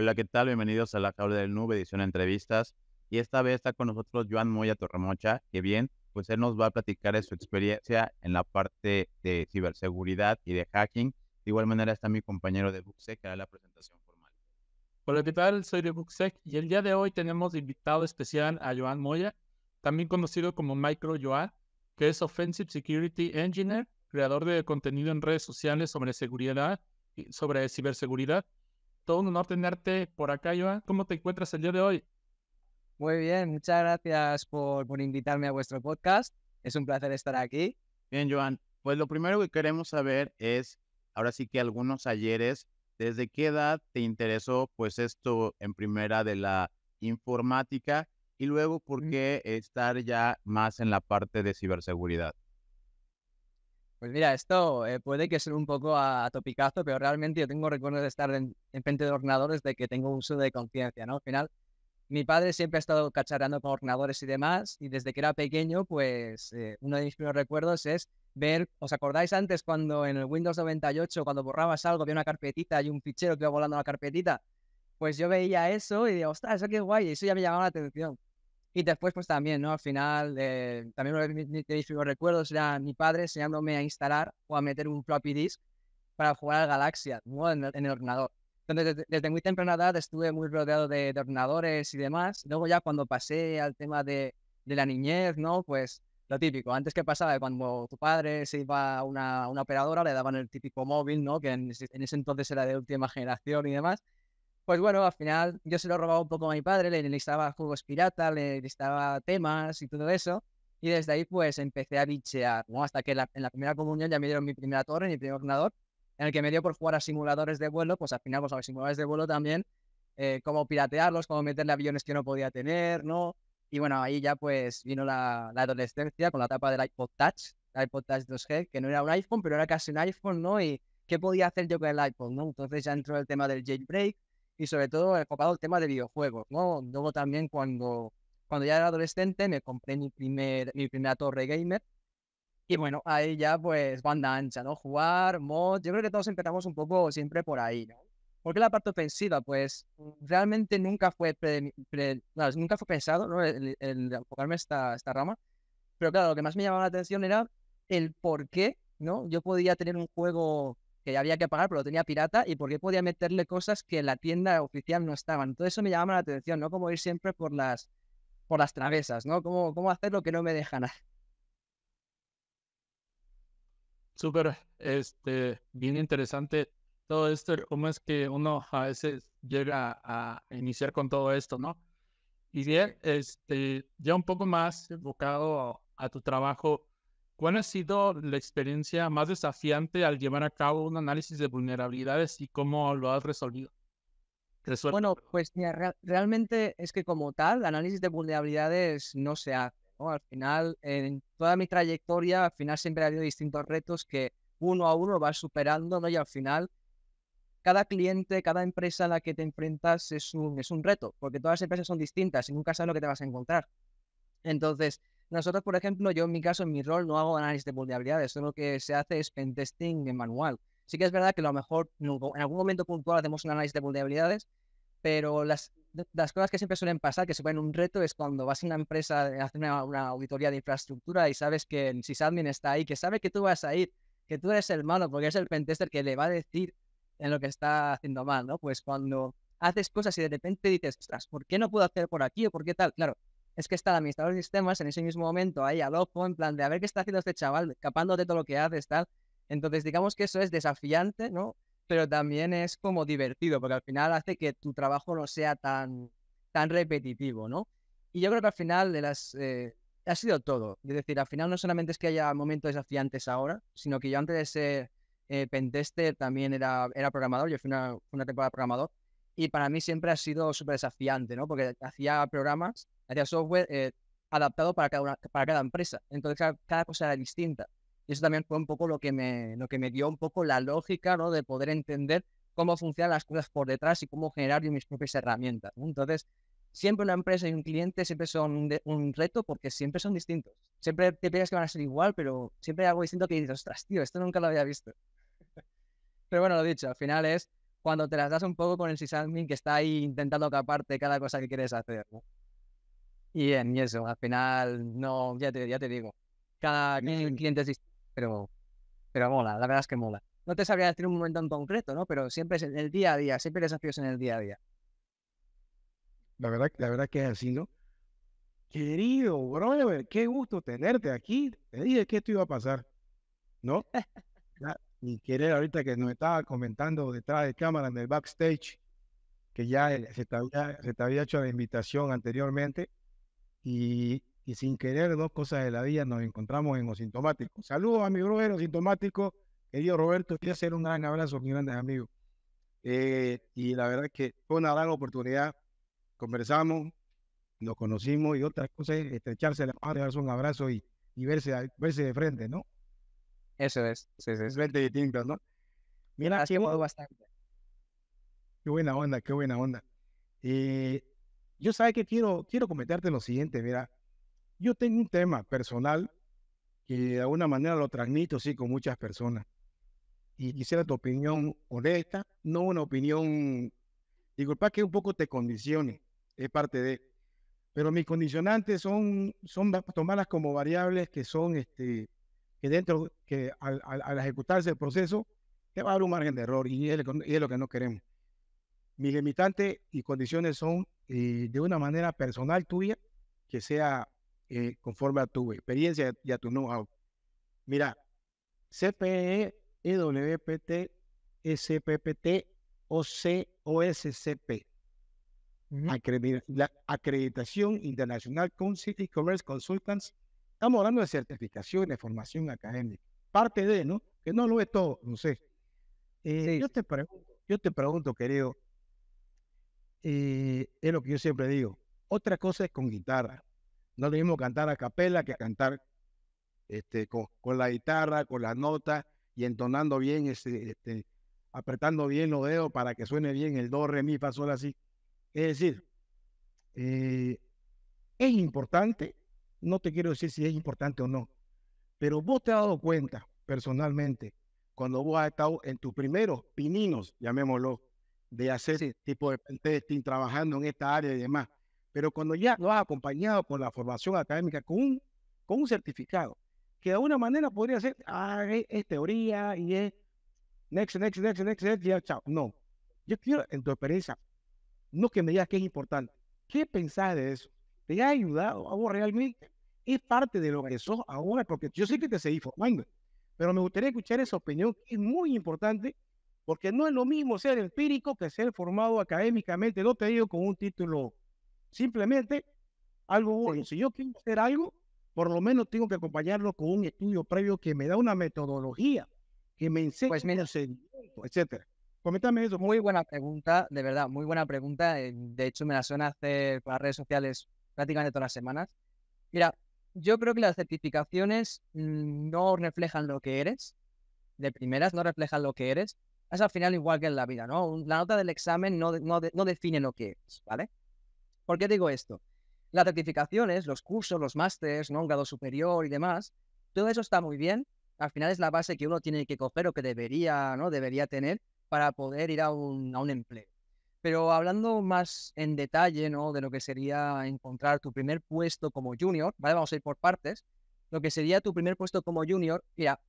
Hola, ¿qué tal? Bienvenidos a la Jaula del Nube, edición de entrevistas. Y esta vez está con nosotros Joan Moya Torremocha, que bien, pues él nos va a platicar de su experiencia en la parte de ciberseguridad y de hacking. De igual manera está mi compañero de BookSec, que hará la presentación formal. Hola, ¿qué tal? Soy de BookSec, y el día de hoy tenemos invitado especial a Joan Moya, también conocido como Micro que es Offensive Security Engineer, creador de contenido en redes sociales sobre seguridad, y sobre ciberseguridad todo un honor tenerte por acá, Joan. ¿Cómo te encuentras el día de hoy? Muy bien, muchas gracias por, por invitarme a vuestro podcast. Es un placer estar aquí. Bien, Joan. Pues lo primero que queremos saber es, ahora sí que algunos ayeres, ¿desde qué edad te interesó pues esto en primera de la informática y luego por mm. qué estar ya más en la parte de ciberseguridad? Pues mira, esto eh, puede que sea un poco a, topicazo, pero realmente yo tengo recuerdos de estar en, frente de ordenadores de que tengo un uso de conciencia, ¿no? Al final, mi padre siempre ha estado cacharreando con ordenadores y demás, y desde que era pequeño, pues eh, uno de mis primeros recuerdos es ver, ¿os acordáis antes cuando en el Windows 98, cuando borrabas algo, había una carpetita y un fichero que iba volando a la carpetita? Pues yo veía eso y digo, ostras, eso qué guay, y eso ya me llamaba la atención. Y después, pues también, ¿no? Al final, eh, también uno de mis, recuerdos era mi padre enseñándome a instalar o a meter un floppy disk para jugar a Galaxia en, el ordenador. Entonces, desde, muy temprana edad estuve muy rodeado de, ordenadores y demás. Luego ya cuando pasé al tema de, de, la niñez, ¿no? Pues lo típico, antes que pasaba, cuando tu padre se iba a una, una operadora, le daban el típico móvil, ¿no? Que en, en ese entonces era de última generación y demás pues bueno, al final yo se lo robaba un poco a mi padre, le listaba juegos pirata, le listaba temas y todo eso. Y desde ahí pues empecé a bichear, ¿no? Hasta que en la primera comunión ya me dieron mi primera torre, mi primer ordenador, en el que me dio por jugar a simuladores de vuelo, pues al final pues a los simuladores de vuelo también, eh, cómo piratearlos, cómo meterle aviones que no podía tener, ¿no? Y bueno, ahí ya pues vino la, adolescencia con la etapa del iPod Touch, iPod Touch 2G, que no era un iPhone, pero era casi un iPhone, ¿no? Y qué podía hacer yo con el iPhone, ¿no? Entonces ya entró el tema del jailbreak, y sobre todo enfocado el tema de videojuegos, ¿no? Luego también cuando, cuando ya era adolescente me compré mi, primer, mi primera torre gamer y bueno, ahí ya pues banda ancha, ¿no? Jugar, mod, yo creo que todos empezamos un poco siempre por ahí, ¿no? Porque la parte ofensiva, pues realmente nunca fue, nunca fue pensado, El, enfocarme esta, esta rama, pero claro, lo que más me llamaba la atención era el por qué, ¿no? Yo podía tener un juego que había que pagar, pero lo tenía pirata, y por qué podía meterle cosas que en la tienda oficial no estaban. Todo eso me llamaba la atención, ¿no? Como ir siempre por las, por las travesas, ¿no? Cómo, cómo hacer lo que no me deja nada. Súper, este, bien interesante todo esto, cómo es que uno a veces llega a iniciar con todo esto, ¿no? Y bien, este, ya un poco más enfocado a tu trabajo, ¿Cuál ha sido la experiencia más desafiante al llevar a cabo un análisis de vulnerabilidades y cómo lo has resolvido? Bueno, pues realmente es que como tal, análisis de vulnerabilidades no se hace. Al final, en toda mi trayectoria, al final siempre ha habido distintos retos que uno a uno vas superando, ¿no? Y al final, cada cliente, cada empresa a la que te enfrentas es un, es un reto, porque todas las empresas son distintas y nunca sabes lo que te vas a encontrar. Entonces, nosotros, por ejemplo, yo en mi caso, en mi rol, no hago análisis de vulnerabilidades, solo que se hace es pentesting en manual. Sí que es verdad que a lo mejor en algún momento puntual hacemos un análisis de vulnerabilidades, pero las, las cosas que siempre suelen pasar, que se ponen un reto, es cuando vas a una empresa a eh, hacer una, auditoría de infraestructura y sabes que el sysadmin está ahí, que sabe que tú vas a ir, que tú eres el malo, porque es el pentester que le va a decir en lo que está haciendo mal, ¿no? Pues cuando haces cosas y de repente dices, ¿por qué no puedo hacer por aquí o por qué tal? Claro, es que está el administrador de sistemas en ese mismo momento ahí al ojo, en plan de a ver qué está haciendo este chaval, capándote todo lo que haces, tal. Entonces, digamos que eso es desafiante, ¿no? Pero también es como divertido, porque al final hace que tu trabajo no sea tan, tan repetitivo, ¿no? Y yo creo que al final de las, eh, ha sido todo. Es decir, al final no solamente es que haya momentos desafiantes ahora, sino que yo antes de eh, ser eh, pentester también era, era programador, yo fui una temporada programador, y para mí siempre ha sido súper desafiante, ¿no? Porque hacía programas, hacía software eh, adaptado para cada, para cada empresa. Entonces cada, cosa era distinta. Y eso también fue un poco lo que me, lo que me dio un poco la lógica, ¿no? De poder entender cómo funcionan las cosas por detrás y cómo generar mis propias herramientas. Entonces, siempre una empresa y un cliente siempre son un, reto porque siempre son distintos. Siempre te piensas que van a ser igual, pero siempre hay algo distinto que dices, ostras, tío, esto nunca lo había visto. Pero bueno, lo dicho, al final es cuando te las das un poco con el sysadmin que está ahí intentando caparte cada cosa que quieres hacer. ¿no? Y en eso, al final, no, ya te, ya te digo, cada cliente es distinto, pero, pero mola, la verdad es que mola. No te sabría decir un momento en concreto, ¿no? Pero siempre es en el día a día, siempre desafíos en el día a día. La verdad, la verdad que es así, ¿no? Querido brother, qué gusto tenerte aquí. Te dije que esto iba a pasar, ¿no? Ni querer ahorita que nos estaba comentando detrás de cámara en el backstage, que ya eh, se te había, hecho la invitación anteriormente, y, sin querer, dos cosas de la vida, nos encontramos en Osintomático. Saludos a mi brujero Osintomático, querido Roberto, quiero hacer un gran abrazo, mi grandes amigo eh, y la verdad es que fue una gran oportunidad, conversamos, nos conocimos y otras cosas, estrecharse la mano, darse un abrazo y, y verse, verse de frente, ¿no? Eso es, sí, sí, es distintos, ¿no? Mira, así hemos bastante. Qué buena onda, qué buena onda. Eh, yo sabe que quiero, quiero comentarte lo siguiente, mira, yo tengo un tema personal que de alguna manera lo transmito, sí, con muchas personas. Y quisiera tu opinión honesta, no una opinión, disculpa que un poco te condicione, es parte de, pero mis condicionantes son, son tomarlas como variables que son este, que dentro, que al, ejecutarse el proceso, te va a dar un margen de error y es, lo que no queremos. Mis limitantes y condiciones son eh, de una manera personal tuya, que sea eh, conforme a tu experiencia y a tu know-how. Mira, CPE, EWPT, SPPT, e o OSCP. la acreditación internacional con City Commerce Consultants Estamos hablando de certificación, de formación académica. Parte de, ¿no? Que no lo es todo, no sé. Eh, yo, te pregunto, querido, eh, es lo que yo siempre digo. Otra cosa es con guitarra. No es cantar a capela que cantar este, con, la guitarra, con las notas y entonando bien, este, este, apretando bien los dedos para que suene bien el do, re, mi, fa, sol, así. Es decir, eh, es importante no te quiero decir si es importante o no, pero vos te has dado cuenta personalmente cuando vos has estado en tus primeros pininos, llamémoslo, de hacer ese tipo de testing, trabajando en esta área y demás, pero cuando ya lo has acompañado con la formación académica, con un, con un certificado, que de alguna manera podría ser, ah, es, teoría y es next, next, next, next, next, ya, chao. No, yo quiero en tu experiencia, no que me digas que es importante, ¿qué pensás de eso? te ha ayudado a vos realmente. Es parte de lo que sos ahora, porque yo sé que te seguí formando, pero me gustaría escuchar esa opinión, que es muy importante, porque no es lo mismo ser empírico que ser formado académicamente, no te digo con un título, simplemente algo bueno. Si yo quiero hacer algo, por lo menos tengo que acompañarlo con un estudio previo que me da una metodología, que me enseña, pues etcétera. Coméntame eso. Muy buena pregunta, de verdad, muy buena pregunta. Eh, de hecho, me la suena hacer para redes sociales prácticamente todas las semanas. Mira, yo creo que las certificaciones mm, no reflejan lo que eres, de primeras no reflejan lo que eres. Es al final igual que en la vida, ¿no? La nota del examen no, no, no define lo que eres, ¿vale? ¿Por qué digo esto? Las certificaciones, los cursos, los másters, ¿no? Un grado superior y demás, todo eso está muy bien. Al final es la base que uno tiene que coger o que debería, ¿no? Debería tener para poder ir a un, a un empleo. Pero hablando más en detalle ¿no? de lo que sería encontrar tu primer puesto como junior, ¿vale? Vamos a ir por partes. Lo que sería tu primer puesto como junior, mira,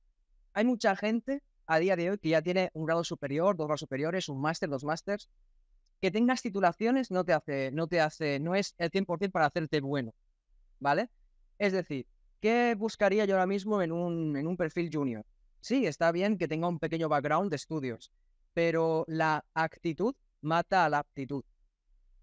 hay mucha gente a día de hoy que ya tiene un grado superior, dos grados superiores, un máster, dos másters. Que tengas titulaciones no te hace, no te hace, no es el 100% para hacerte bueno, ¿vale? Es decir, ¿qué buscaría yo ahora mismo en un, en un perfil junior? Sí, está bien que tenga un pequeño background de estudios, pero la actitud mata a la aptitud,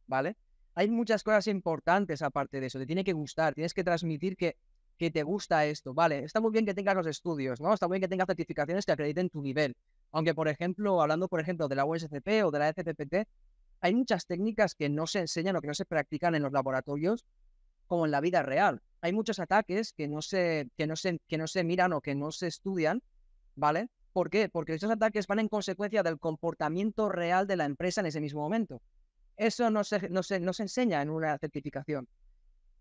¿vale? Hay muchas cosas importantes aparte de eso, te tiene que gustar, tienes que transmitir que, que te gusta esto, ¿vale? Está muy bien que tengas los estudios, ¿no? Está muy bien que tengas certificaciones que acrediten tu nivel, aunque, por ejemplo, hablando, por ejemplo, de la USCP o de la FCPT, hay muchas técnicas que no se enseñan o que no se practican en los laboratorios como en la vida real. Hay muchos ataques que no se, que no se, que no se miran o que no se estudian, ¿vale? ¿Por qué? Porque esos ataques van en consecuencia del comportamiento real de la empresa en ese mismo momento. Eso no se, enseña en una certificación.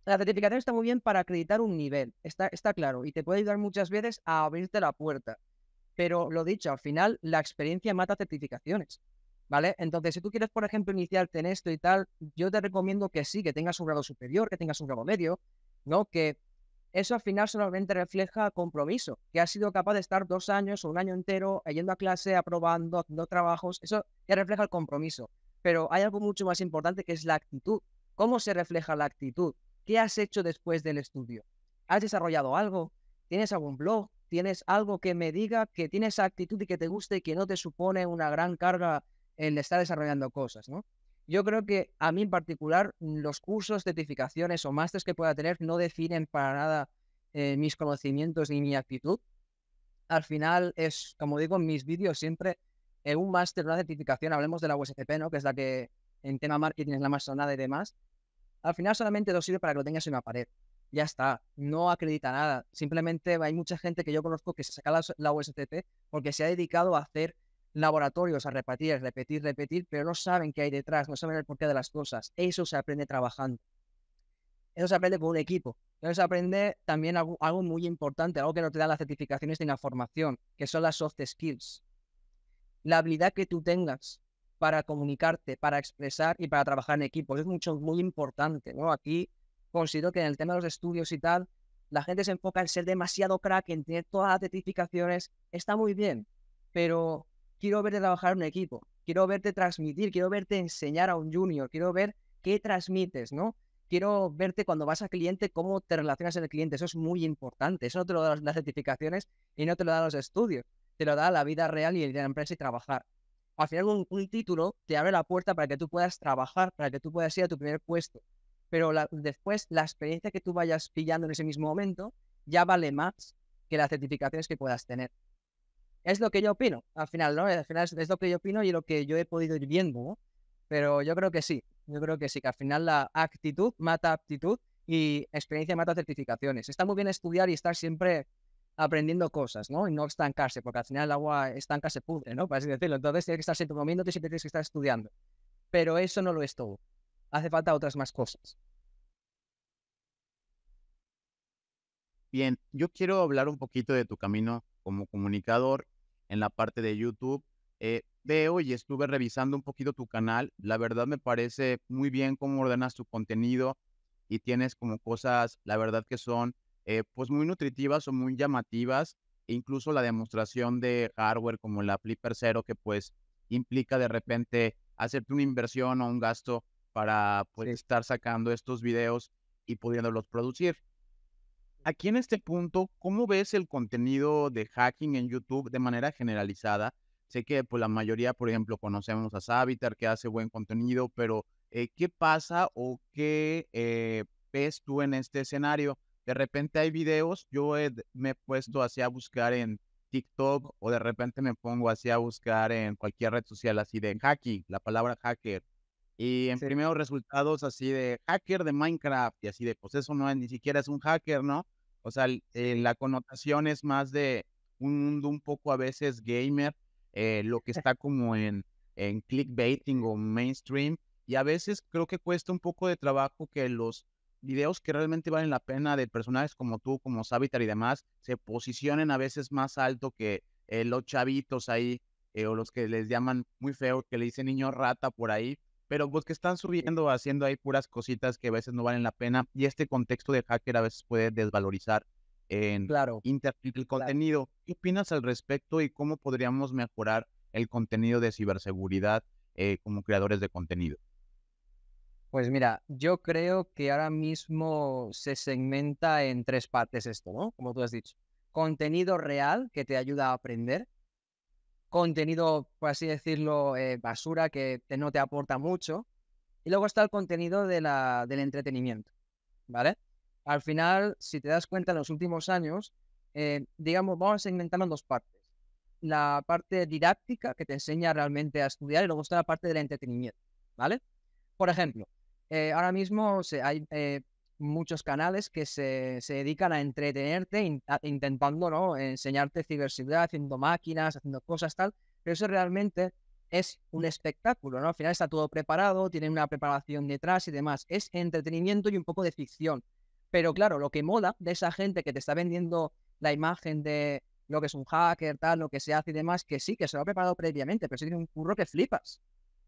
La certificación está muy bien para acreditar un nivel, está, está claro, y te puede ayudar muchas veces a abrirte la puerta. Pero lo dicho, al final la experiencia mata certificaciones, ¿vale? Entonces, si tú quieres, por ejemplo, iniciarte en esto y tal, yo te recomiendo que sí, que tengas un grado superior, que tengas un grado medio, ¿no? Que eso al final solamente refleja compromiso, que has sido capaz de estar dos años o un año entero yendo a clase, aprobando, haciendo trabajos, eso ya refleja el compromiso. Pero hay algo mucho más importante que es la actitud. ¿Cómo se refleja la actitud? ¿Qué has hecho después del estudio? ¿Has desarrollado algo? ¿Tienes algún blog? ¿Tienes algo que me diga que tienes actitud y que te guste y que no te supone una gran carga el estar desarrollando cosas? ¿no? Yo creo que a mí en particular mm, los cursos, certificaciones o másteres que pueda tener no definen para nada eh, mis conocimientos ni mi actitud. Al final es, como digo en mis vídeos siempre, eh, un máster, una certificación, hablemos de la USCP, ¿no? que es la que en tema marketing es la más sonada y demás. Al final solamente lo sirve para que lo tengas en una pared. Ya está, no acredita nada. Simplemente hay mucha gente que yo conozco que se saca la, la USCP porque se ha dedicado a hacer laboratorios a repetir, repetir, repetir, pero no saben qué hay detrás, no saben el porqué de las cosas. Eso se aprende trabajando. Eso se aprende con un equipo. Entonces se aprende también algo, muy importante, algo que no te dan las certificaciones de la formación, que son las soft skills. La habilidad que tú tengas para comunicarte, para expresar y para trabajar en equipo. es mucho, muy importante. ¿no? Aquí considero que en el tema de los estudios y tal, la gente se enfoca en ser demasiado crack, en tener todas las certificaciones. Está muy bien, pero quiero verte trabajar en un equipo, quiero verte transmitir, quiero verte enseñar a un junior, quiero ver qué transmites, ¿no? Quiero verte cuando vas al cliente, cómo te relacionas con el cliente. Eso es muy importante. Eso no te lo dan las certificaciones y no te lo dan los estudios. Te lo da la vida real y el de la empresa y trabajar. Al final, un, título te abre la puerta para que tú puedas trabajar, para que tú puedas ir a tu primer puesto. Pero después, la experiencia que tú vayas pillando en ese mismo momento ya vale más que las certificaciones que puedas tener es lo que yo opino, al final, ¿no? Al final es, lo que yo opino y lo que yo he podido ir viendo, ¿no? Pero yo creo que sí, yo creo que sí, que al final la actitud mata aptitud y experiencia mata certificaciones. Está muy bien estudiar y estar siempre aprendiendo cosas, ¿no? Y no estancarse, porque al final el agua estanca se pudre, ¿no? Para así decirlo. Entonces tienes que estar siempre moviéndote y siempre tienes que estar estudiando. Pero eso no lo es todo. Hace falta otras más cosas. Bien, yo quiero hablar un poquito de tu camino como comunicador en la parte de YouTube. Eh, veo y estuve revisando un poquito tu canal. La verdad me parece muy bien cómo ordenas tu contenido y tienes como cosas, la verdad que son eh, pues muy nutritivas o muy llamativas. E incluso la demostración de hardware como la Flipper Zero que pues implica de repente hacerte una inversión o un gasto para pues, estar sacando estos videos y pudiéndolos producir aquí en este punto, ¿cómo ves el contenido de hacking en YouTube de manera generalizada? Sé que pues, la mayoría, por ejemplo, conocemos a Savitar que hace buen contenido, pero eh, ¿qué pasa o qué eh, ves tú en este escenario? De repente hay videos, yo me he puesto así a buscar en TikTok o de repente me pongo así a buscar en cualquier red social así de hacking, la palabra hacker. Y en primeros resultados así de hacker de Minecraft y así de, pues eso no es, ni siquiera es un hacker, ¿no? O sea, eh, la connotación es más de un mundo un poco a veces gamer, eh, lo que está como en, en clickbaiting o mainstream. Y a veces creo que cuesta un poco de trabajo que los videos que realmente valen la pena de personajes como tú, como Savitar y demás, se posicionen a veces más alto que eh, los chavitos ahí o los que les llaman muy feo, que le dicen niño rata por ahí, pero pues que están subiendo, haciendo ahí puras cositas que a veces no valen la pena y este contexto de hacker a veces puede desvalorizar en claro, el contenido. ¿Qué opinas al respecto y cómo podríamos mejorar el contenido de ciberseguridad eh, como creadores de contenido? Pues mira, yo creo que ahora mismo se segmenta en tres partes esto, ¿no? Como tú has dicho. Contenido real que te ayuda a aprender, contenido, por así decirlo, eh, basura que no te aporta mucho. Y luego está el contenido de la, del entretenimiento, ¿vale? Al final, si te das cuenta, en los últimos años, eh, digamos, vamos a segmentarlo en dos partes. La parte didáctica, que te enseña realmente a estudiar, y luego está la parte del entretenimiento, ¿vale? Por ejemplo, eh, ahora mismo se hay muchos canales que se, dedican a entretenerte intentando ¿no? enseñarte ciberseguridad, haciendo máquinas, haciendo cosas tal, pero eso realmente es un espectáculo, ¿no? Al final está todo preparado, tiene una preparación detrás y demás. Es entretenimiento y un poco de ficción. Pero claro, lo que moda de esa gente que te está vendiendo la imagen de lo que es un hacker, tal, lo que se hace y demás, que sí, que se lo ha preparado previamente, pero sí tiene un curro que flipas,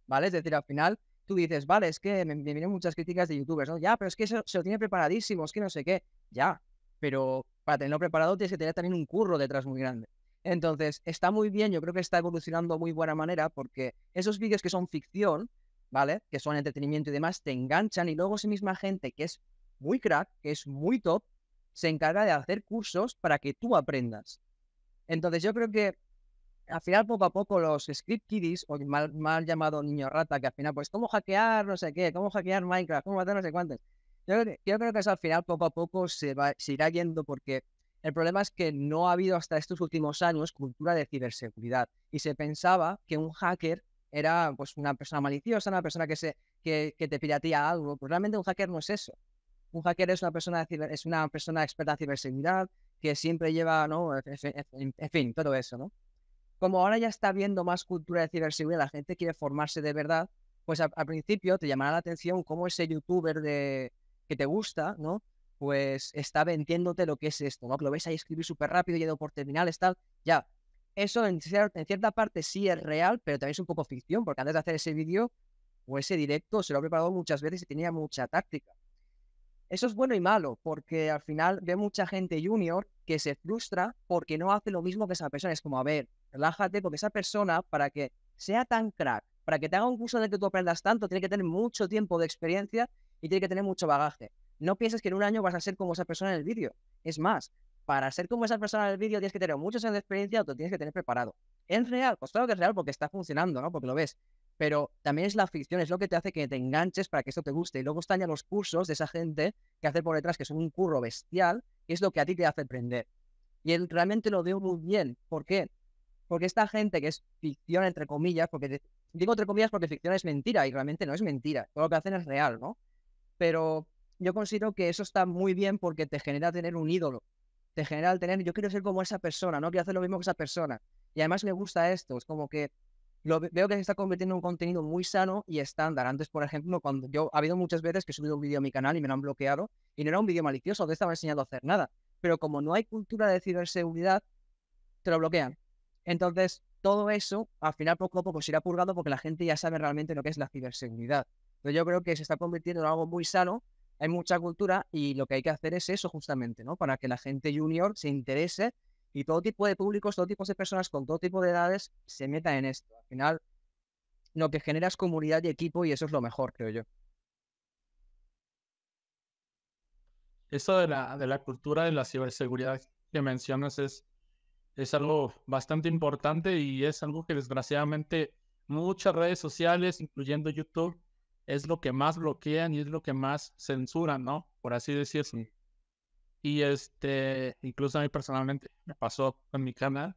¿vale? Es decir, al final tú dices, vale, es que me, vienen muchas críticas de youtubers, ¿no? Ya, pero es que se lo tiene preparadísimo, es que no sé qué. Ya, pero para tenerlo preparado tienes que tener también un curro detrás muy grande. Entonces, está muy bien, yo creo que está evolucionando de muy buena manera porque esos vídeos que son ficción, ¿vale? Que son entretenimiento y demás, te enganchan y luego esa misma gente que es muy crack, que es muy top, se encarga de hacer cursos para que tú aprendas. Entonces, yo creo que al final poco a poco los script kiddies, o mal, mal llamado niño rata, que al final pues cómo hackear no sé qué, cómo hackear Minecraft, cómo matar no sé cuántos. Yo, creo que eso al final poco a poco se, va, se irá yendo porque el problema es que no ha habido hasta estos últimos años cultura de ciberseguridad y se pensaba que un hacker era pues una persona maliciosa, una persona que, se, que, te piratea algo, pues realmente un hacker no es eso. Un hacker es una persona, es una persona experta en ciberseguridad que siempre lleva, ¿no? En fin, todo eso, ¿no? como ahora ya está viendo más cultura de ciberseguridad, la gente quiere formarse de verdad, pues al principio te llamará la atención cómo ese youtuber de, que te gusta, ¿no? Pues está vendiéndote lo que es esto, ¿no? Que lo ves ahí escribir súper rápido, yendo por terminales, tal, ya. Eso en, en, cierta parte sí es real, pero también es un poco ficción, porque antes de hacer ese vídeo o pues ese directo se lo ha preparado muchas veces y tenía mucha táctica. Eso es bueno y malo, porque al final ve mucha gente junior que se frustra porque no hace lo mismo que esa persona. Es como, a ver, relájate, porque esa persona, para que sea tan crack, para que te haga un curso en el que tú aprendas tanto, tiene que tener mucho tiempo de experiencia y tiene que tener mucho bagaje. No pienses que en un año vas a ser como esa persona en el vídeo. Es más, para ser como esa persona en el vídeo tienes que tener muchos años de experiencia o te tienes que tener preparado. Es real, pues claro que es real porque está funcionando, ¿no? Porque lo ves. Pero también es la ficción, es lo que te hace que te enganches para que esto te guste. Y luego están ya los cursos de esa gente que hace por detrás, que son un curro bestial, es lo que a ti te hace prender? Y él realmente lo veo muy bien. ¿Por qué? Porque esta gente que es ficción, entre comillas, porque digo entre comillas porque ficción es mentira y realmente no es mentira. Todo lo que hacen es real, ¿no? Pero yo considero que eso está muy bien porque te genera tener un ídolo. Te genera tener, yo quiero ser como esa persona, no quiero hacer lo mismo que esa persona. Y además me gusta esto, es como que lo veo que se está convirtiendo en un contenido muy sano y estándar. Antes, por ejemplo, cuando yo ha habido muchas veces que he subido un vídeo a mi canal y me lo han bloqueado y no era un vídeo malicioso, no estaba enseñando a hacer nada. Pero como no hay cultura de ciberseguridad, te lo bloquean. Entonces, todo eso al final poco a poco se irá purgado porque la gente ya sabe realmente lo que es la ciberseguridad. Entonces, yo creo que se está convirtiendo en algo muy sano. Hay mucha cultura y lo que hay que hacer es eso justamente, ¿no? Para que la gente junior se interese y todo tipo de públicos, todo tipo de personas con todo tipo de edades se metan en esto. Al final, lo que genera es comunidad y equipo y eso es lo mejor, creo yo. Eso de la, de la cultura de la ciberseguridad que mencionas es, es algo bastante importante y es algo que desgraciadamente muchas redes sociales, incluyendo YouTube, es lo que más bloquean y es lo que más censuran, ¿no? Por así decirlo. Y este, incluso a mí personalmente me pasó con mi canal.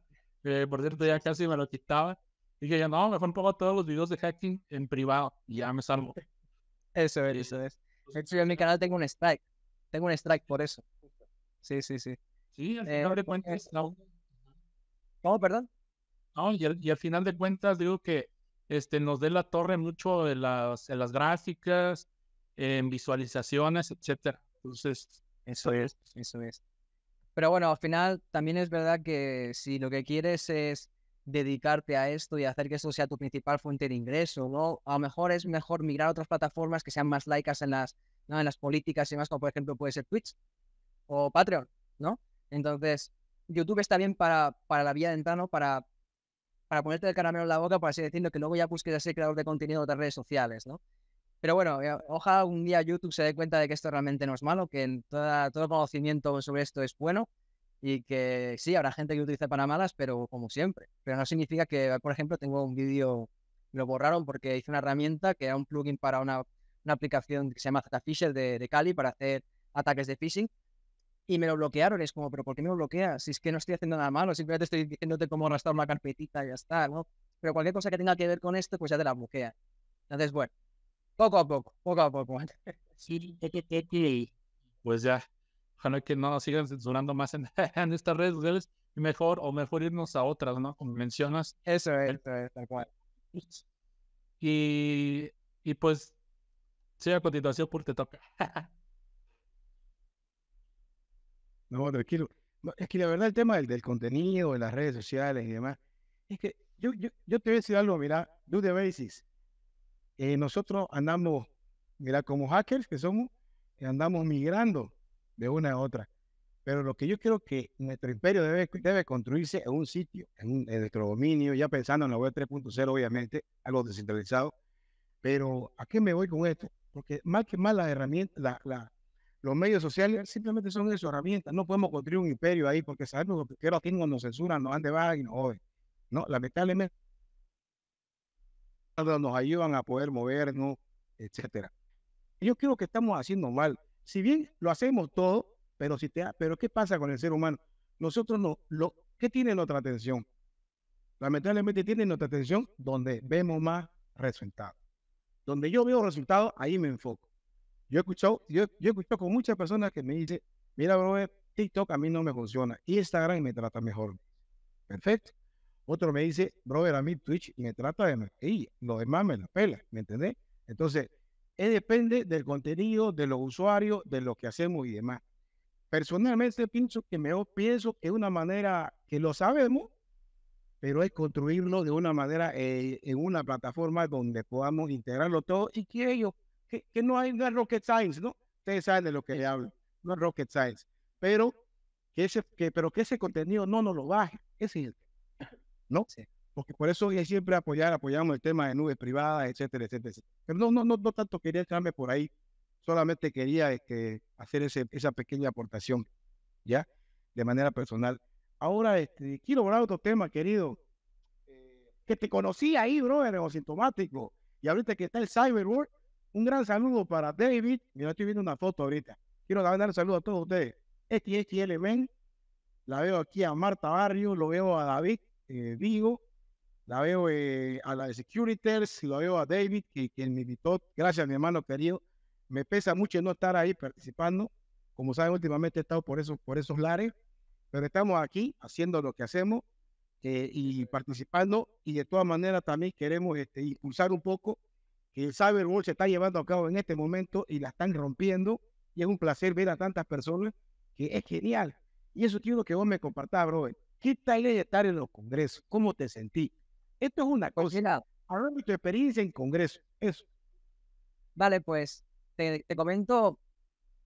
por cierto, ya casi me lo quitaba. Y dije, no, mejor pongo todos los videos de hacking en privado y ya me salvo Eso es, eso es. yo en mi canal tengo un strike. Tengo un strike por eso. Sí, sí, sí. Sí, al eh, final de cuentas. No. perdón? No, y al, final de cuentas, digo que este, nos dé la torre mucho en las, las gráficas, en visualizaciones, etcétera. Entonces, eso es, eso es. Pero bueno, al final también es verdad que si lo que quieres es dedicarte a esto y hacer que eso sea tu principal fuente de ingreso, ¿no? A lo mejor es mejor migrar a otras plataformas que sean más laicas en las, ¿no? en las políticas y más, como por ejemplo puede ser Twitch o Patreon, ¿no? Entonces, YouTube está bien para, para la vía de entrada, ¿no? Para, para ponerte el caramelo en la boca, por así decirlo, que luego ya busques a ser creador de contenido de redes sociales, ¿no? Pero bueno, eh, ojalá un día YouTube se dé cuenta de que esto realmente no es malo, que en toda, todo conocimiento sobre esto es bueno y que sí, habrá gente que lo utiliza para malas, pero como siempre. Pero no significa que, por ejemplo, tengo un vídeo, lo borraron porque hice una herramienta que era un plugin para una, una aplicación que se llama Zatafisher de, de Cali para hacer ataques de phishing y me lo bloquearon. Es como, ¿pero por qué me lo bloqueas? Si es que no estoy haciendo nada malo, simplemente estoy diciéndote cómo arrastrar una carpetita y ya está, ¿no? Pero cualquier cosa que tenga que ver con esto, pues ya te la bloquea. Entonces, bueno, poco a poco, poco a poco. pues ya, ojalá que no nos sigan censurando más en, estas redes sociales mejor o mejor irnos a otras, ¿no? Como mencionas. Eso es, tal cual. Y, y pues, sea a continuación, por pues, te toca. no, tranquilo. es que la verdad el tema del, contenido, de las redes sociales y demás, es que yo, yo, yo te voy a decir algo, mira, do the basics. Eh, nosotros andamos, mira, como hackers que somos, eh, andamos migrando de una a otra. Pero lo que yo creo que nuestro imperio debe, construirse en un sitio, en, un, en ya pensando en la web 3.0, obviamente, algo descentralizado. Pero ¿a qué me voy con esto? Porque más que más las herramientas, los medios sociales simplemente son eso, herramientas. No podemos construir un imperio ahí porque sabemos que los tienen nos censuran, nos han de y nos joden. No, lamentablemente nos ayudan a poder movernos, etcétera. Yo creo que estamos haciendo mal. Si bien lo hacemos todo, pero, si te, pero ¿qué pasa con el ser humano? Nosotros no, lo, ¿qué tiene nuestra atención? Lamentablemente tiene nuestra atención donde vemos más resultados. Donde yo veo resultados, ahí me enfoco. Yo he escuchado, yo, he escuchado con muchas personas que me dicen, mira, bro, TikTok a mí no me funciona, Instagram me trata mejor. Perfecto. Otro me dice, brother, a mí Twitch me trata de Y Los demás me la pela, ¿me entendés? Entonces, depende del contenido, de los usuarios, de lo que hacemos y demás. Personalmente pienso que me pienso que una manera que lo sabemos, pero es construirlo de una manera eh, en una plataforma donde podamos integrarlo todo y que ellos, que, no hay una rocket science, ¿no? Ustedes saben de lo que le hablo, no rocket science, pero que ese, que, pero que ese contenido no nos lo baje, es el ¿no? Porque por eso es siempre apoyar, apoyamos el tema de nubes privadas, etcétera, etcétera. Pero no, no, no, tanto quería entrarme por ahí, solamente quería este, hacer ese, esa pequeña aportación, ¿ya? De manera personal. Ahora, este, quiero hablar de otro tema, querido. Eh, que te conocí ahí, brother, o sintomático. Y ahorita que está el CyberWorld, un gran saludo para David. Mira, estoy viendo una foto ahorita. Quiero dar un saludo a todos ustedes. Este, este, ven. La veo aquí a Marta Barrio, lo veo a David, eh, Digo, la veo eh, a la de Securities, la veo a David, que, me invitó. Gracias, mi hermano querido. Me pesa mucho no estar ahí participando. Como saben, últimamente he estado por esos, por esos lares, pero estamos aquí haciendo lo que hacemos eh, y participando. Y de todas maneras, también queremos este, impulsar un poco que el Cyberwall se está llevando a cabo en este momento y la están rompiendo. Y es un placer ver a tantas personas que es genial. Y eso es lo que vos me compartás, brother. ¿Qué tal estar en los congresos? ¿Cómo te sentí? Esto es una cosa. Ahora mi tu experiencia en congreso. Eso. Vale, pues te, comento.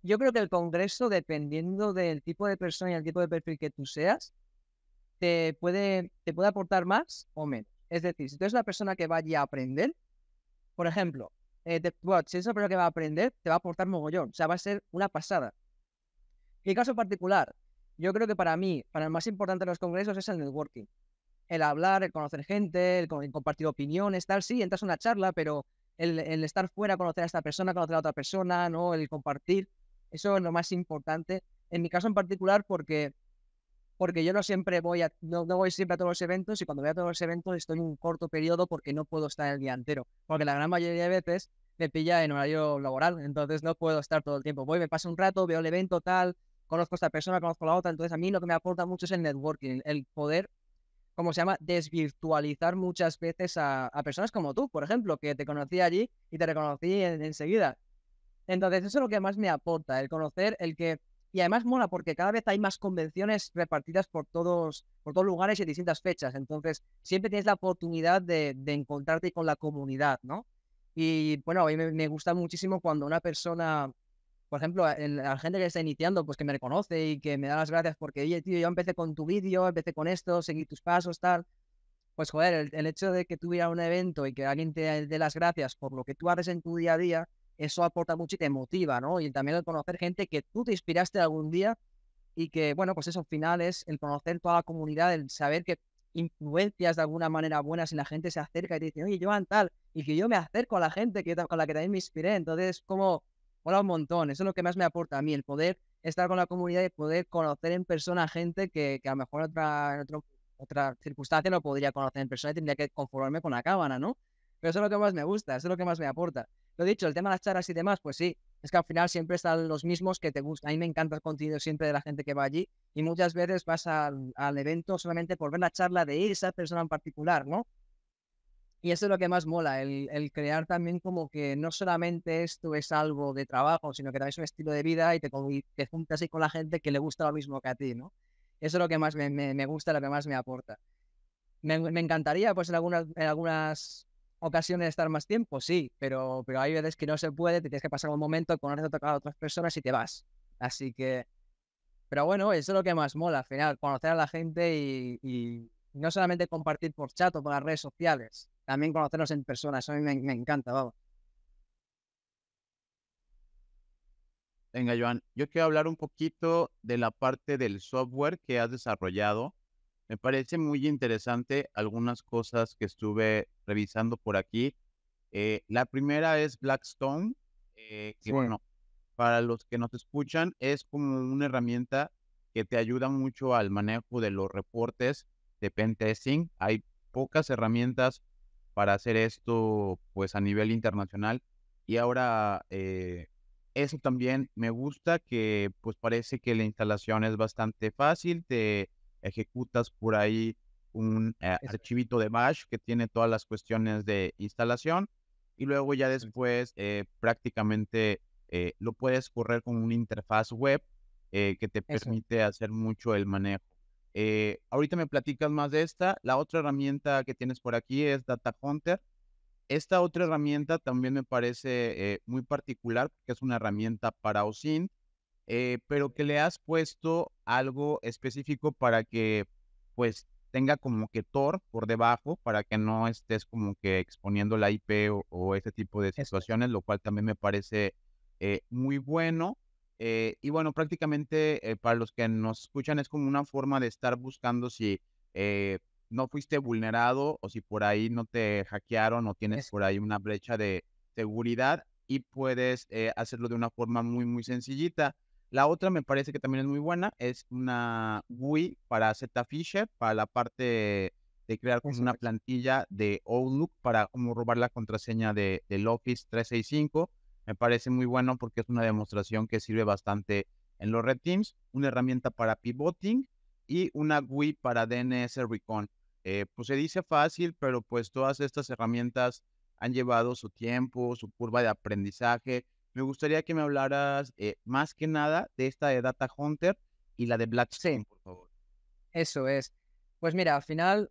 Yo creo que el congreso, dependiendo del tipo de persona y el tipo de perfil que tú seas, te puede, te puede aportar más o menos. Es decir, si tú eres una persona que vaya a aprender, por ejemplo, eh, si es una persona que va a aprender, te va a aportar mogollón. O sea, va a ser una pasada. En caso particular, yo creo que para mí, para el más importante de los congresos es el networking. El hablar, el conocer gente, el compartir opiniones, tal. Sí, entras a una charla, pero el, estar fuera, conocer a esta persona, conocer a otra persona, ¿no? El compartir, eso es lo más importante. En mi caso en particular, porque, porque yo no siempre voy a, no, voy siempre a todos los eventos y cuando voy a todos los eventos estoy en un corto periodo porque no puedo estar el día entero. Porque la gran mayoría de veces me pilla en horario laboral, entonces no puedo estar todo el tiempo. Voy, me paso un rato, veo el evento, tal, conozco a esta persona, conozco a la otra, entonces a mí lo que me aporta mucho es el networking, el poder, cómo se llama?, desvirtualizar muchas veces a, personas como tú, por ejemplo, que te conocí allí y te reconocí enseguida. entonces eso es lo que más me aporta, el conocer, el que... Y además mola porque cada vez hay más convenciones repartidas por todos, por todos lugares y distintas fechas. Entonces siempre tienes la oportunidad de, encontrarte con la comunidad, ¿no? Y bueno, a mí me gusta muchísimo cuando una persona por ejemplo, a la gente que está iniciando, pues que me reconoce y que me da las gracias porque, oye, tío, yo empecé con tu vídeo, empecé con esto, seguí tus pasos, tal. Pues, joder, el, hecho de que tuviera un evento y que alguien te dé las gracias por lo que tú haces en tu día a día, eso aporta mucho y te motiva, ¿no? Y también el conocer gente que tú te inspiraste algún día y que, bueno, pues eso al final es el conocer toda la comunidad, el saber que influencias de alguna manera buenas en la gente se acerca y te dice, oye, Joan, tal, y que yo me acerco a la gente que, con la que también me inspiré. Entonces, como Hola un montón. Eso es lo que más me aporta a mí, el poder estar con la comunidad y poder conocer en persona a gente que, a lo mejor en otra, otra circunstancia no podría conocer en persona y tendría que conformarme con la cámara, ¿no? Pero eso es lo que más me gusta, eso es lo que más me aporta. Lo dicho, el tema de las charlas y demás, pues sí, es que al final siempre están los mismos que te gustan. A mí me encanta el contenido siempre de la gente que va allí y muchas veces vas al, al evento solamente por ver la charla de esa persona en particular, ¿no? Y eso es lo que más mola, el, crear también como que no solamente esto es algo de trabajo, sino que también es un estilo de vida y te, te juntas ahí con la gente que le gusta lo mismo que a ti, ¿no? Eso es lo que más me, gusta, lo que más me aporta. Me, encantaría, pues, en algunas, en algunas ocasiones estar más tiempo, sí, pero, pero hay veces que no se puede, te tienes que pasar un momento, conoces a otras personas y te vas. Así que, pero bueno, eso es lo que más mola, al final, conocer a la gente y, y no solamente compartir por chat o por las redes sociales, también conocernos en persona. Eso a mí me, encanta, vamos. Venga, Joan, yo quiero hablar un poquito de la parte del software que has desarrollado. Me parece muy interesante algunas cosas que estuve revisando por aquí. Eh, la primera es Blackstone, eh, bueno, para los que nos escuchan, es como una herramienta que te ayuda mucho al manejo de los reportes de pentesting. Hay pocas herramientas para hacer esto pues a nivel internacional. Y ahora eh, eso también me gusta que pues parece que la instalación es bastante fácil, te ejecutas por ahí un eh, archivito de bash que tiene todas las cuestiones de instalación y luego ya después eh, prácticamente lo puedes correr con una interfaz web que te permite hacer mucho el manejo eh, ahorita me platicas más de esta. La otra herramienta que tienes por aquí es Data Hunter. Esta otra herramienta también me parece eh, muy particular, porque es una herramienta para Osin, eh, pero que le has puesto algo específico para que pues tenga como que Tor por debajo, para que no estés como que exponiendo la IP o, o tipo de situaciones, lo cual también me parece muy bueno. Eh, y bueno, prácticamente eh, para los que nos escuchan es como una forma de estar buscando si eh, no fuiste vulnerado o si por ahí no te hackearon o tienes por ahí una brecha de seguridad y puedes hacerlo de una forma muy, muy sencillita. La otra me parece que también es muy buena, es una GUI para Fisher, para la parte de crear como una plantilla de Outlook para cómo robar la contraseña de, del Office 365 me parece muy bueno porque es una demostración que sirve bastante en los Red Teams, una herramienta para pivoting y una GUI para DNS Recon. Eh, pues se dice fácil, pero pues todas estas herramientas han llevado su tiempo, su curva de aprendizaje. Me gustaría que me hablaras eh, más que nada de esta de Data Hunter y la de blockchain, por favor. Eso es. Pues mira, al final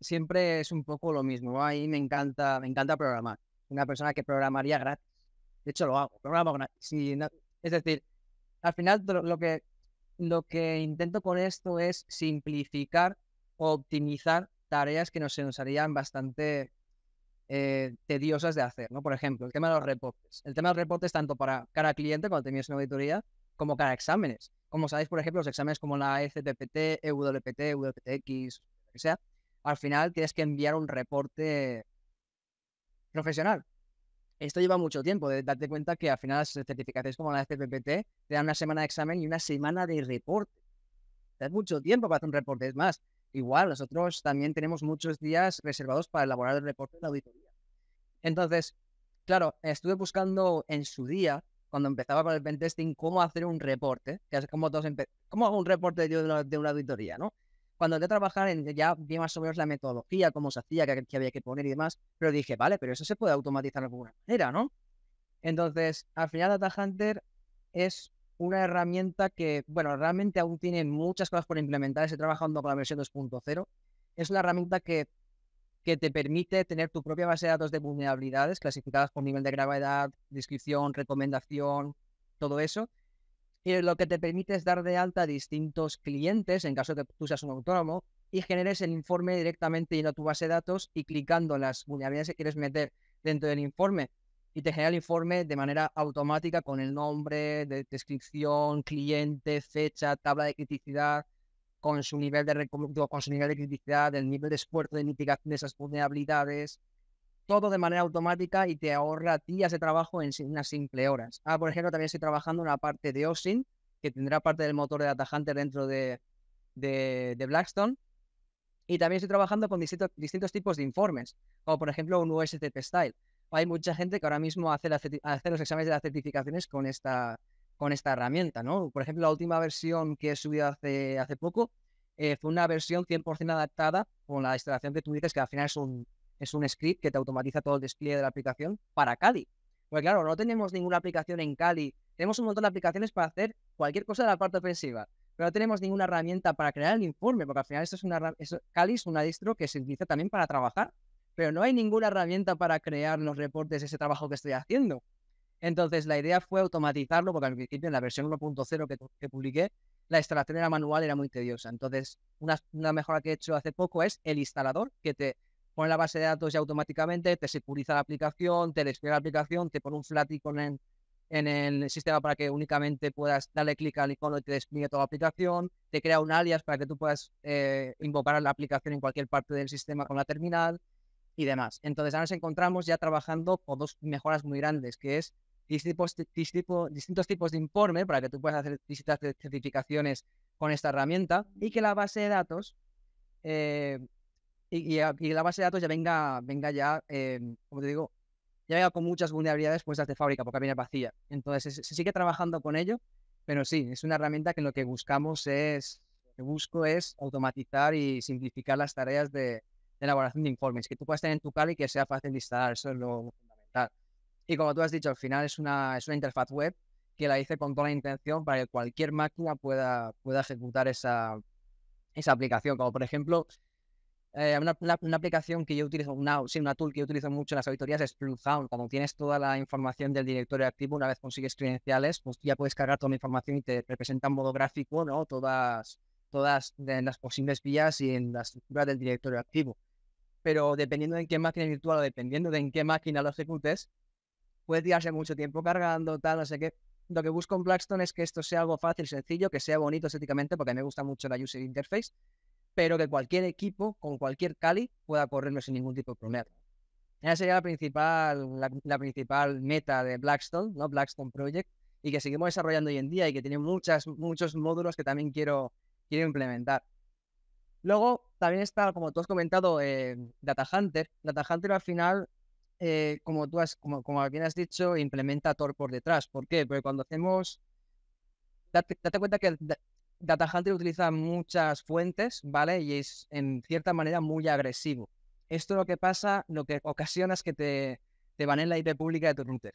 siempre es un poco lo mismo. A mí me encanta, me encanta programar. Una persona que programaría gratis de hecho, lo hago, si Es decir, al final lo, que, lo que intento con esto es simplificar o optimizar tareas que nos, harían bastante eh, tediosas de hacer, ¿no? Por ejemplo, el tema de los reportes. El tema de los reportes tanto para cada cliente cuando tenías una auditoría como para exámenes. Como sabéis, por ejemplo, los exámenes como la FPPT, e EWPT, EWPTX, lo que sea, al final tienes que enviar un reporte profesional. Esto lleva mucho tiempo, de darte cuenta que al final las certificaciones como la CPPT te dan una semana de examen y una semana de reporte. Es mucho tiempo para hacer un reporte. Es más, igual nosotros también tenemos muchos días reservados para elaborar el reporte de la auditoría. Entonces, claro, estuve buscando en su día, cuando empezaba con el pentesting, cómo hacer un reporte, como cómo hago un reporte de de una auditoría, ¿no? cuando te a trabajar en, ya vi más o menos la metodología, cómo se hacía, qué, había que poner y demás, pero dije, vale, pero eso se puede automatizar de alguna manera, ¿no? Entonces, al final Data Hunter es una herramienta que, bueno, realmente aún tiene muchas cosas por implementar, estoy trabajando con la versión 2.0, es una herramienta que, que te permite tener tu propia base de datos de vulnerabilidades clasificadas por nivel de gravedad, descripción, recomendación, todo eso, y lo que te permite es dar de alta a distintos clientes, en caso de que tú seas un autónomo, y generes el informe directamente yendo a tu base de datos y clicando las vulnerabilidades que quieres meter dentro del informe. Y te genera el informe de manera automática con el nombre, de descripción, cliente, fecha, tabla de criticidad, con su nivel de, con su nivel de criticidad, el nivel de esfuerzo de mitigación de esas vulnerabilidades, todo de manera automática y te ahorra días de trabajo en unas simples horas. Ah, por ejemplo, también estoy trabajando en una parte de OSIN, que tendrá parte del motor de Data dentro de, Blackstone. Y también estoy trabajando con distintos, distintos tipos de informes, como por ejemplo un USTP Style. Hay mucha gente que ahora mismo hace, los exámenes de las certificaciones con esta, con esta herramienta, ¿no? Por ejemplo, la última versión que he subido hace, hace poco eh, fue una versión 100% adaptada con la instalación que tú dices, que al final es un, es un script que te automatiza todo el despliegue de la aplicación para Cali. Pues claro, no tenemos ninguna aplicación en Cali, tenemos un montón de aplicaciones para hacer cualquier cosa de la parte ofensiva, pero no tenemos ninguna herramienta para crear el informe, porque al final esto es una, Cali es una distro que se utiliza también para trabajar, pero no hay ninguna herramienta para crear los reportes de ese trabajo que estoy haciendo. Entonces la idea fue automatizarlo, porque al principio en la versión 1.0 que, publiqué, la instalación era manual, era muy tediosa. Entonces, una, mejora que he hecho hace poco es el instalador, que te pone la base de datos ya automáticamente, te securiza la aplicación, te despliega la aplicación, te pone un flat icon en, en el sistema para que únicamente puedas darle clic al icono y te despliegue toda la aplicación, te crea un alias para que tú puedas eh, invocar la aplicación en cualquier parte del sistema con la terminal y demás. Entonces ahora nos encontramos ya trabajando con dos mejoras muy grandes, que es distintos, distintos tipos de informe para que tú puedas hacer distintas certificaciones con esta herramienta y que la base de datos eh, y, la base de datos ya venga, venga ya, em, como te digo, ya venga con muchas vulnerabilidades puestas de fábrica, porque viene vacía. Entonces, se, sigue trabajando con ello, pero sí, es una herramienta que lo que buscamos es, que busco es automatizar y simplificar las tareas de, elaboración de informes, que tú puedas tener en tu Cali y que sea fácil de instalar, eso es lo fundamental. Y como tú has dicho, al final es una, es una interfaz web que la hice con toda la intención para que cualquier máquina pueda, pueda ejecutar esa, esa aplicación. Como por ejemplo, eh, una, aplicación que yo utilizo, una, sí, una tool que yo utilizo mucho en las auditorías es como Cuando tienes toda la información del directorio activo, una vez consigues credenciales, pues ya puedes cargar toda la información y te representa en modo gráfico, ¿no? Todas, todas las posibles vías y en la estructura del directorio activo. Pero dependiendo de en qué máquina virtual o dependiendo de en qué máquina lo ejecutes, puede tirarse mucho tiempo cargando, tal, no sé qué. Lo que busco en Blackstone es que esto sea algo fácil, sencillo, que sea bonito estéticamente, porque me gusta mucho la user interface pero que cualquier equipo con cualquier cali pueda correrlo sin ningún tipo de problema. Esa sería la principal, la, principal meta de Blackstone, ¿no? Blackstone Project, y que seguimos desarrollando hoy en día y que tiene muchas, muchos módulos que también quiero, quiero implementar. Luego también está, como tú has comentado, eh, Data Hunter. Data Hunter al final, eh, como tú has, como, como bien has dicho, implementa Tor por detrás. ¿Por qué? Porque cuando hacemos date, cuenta que Data Hunter utiliza muchas fuentes, ¿vale? Y es en cierta manera muy agresivo. Esto lo que pasa, lo que ocasiona es que te, te baneen la IP pública de tu router.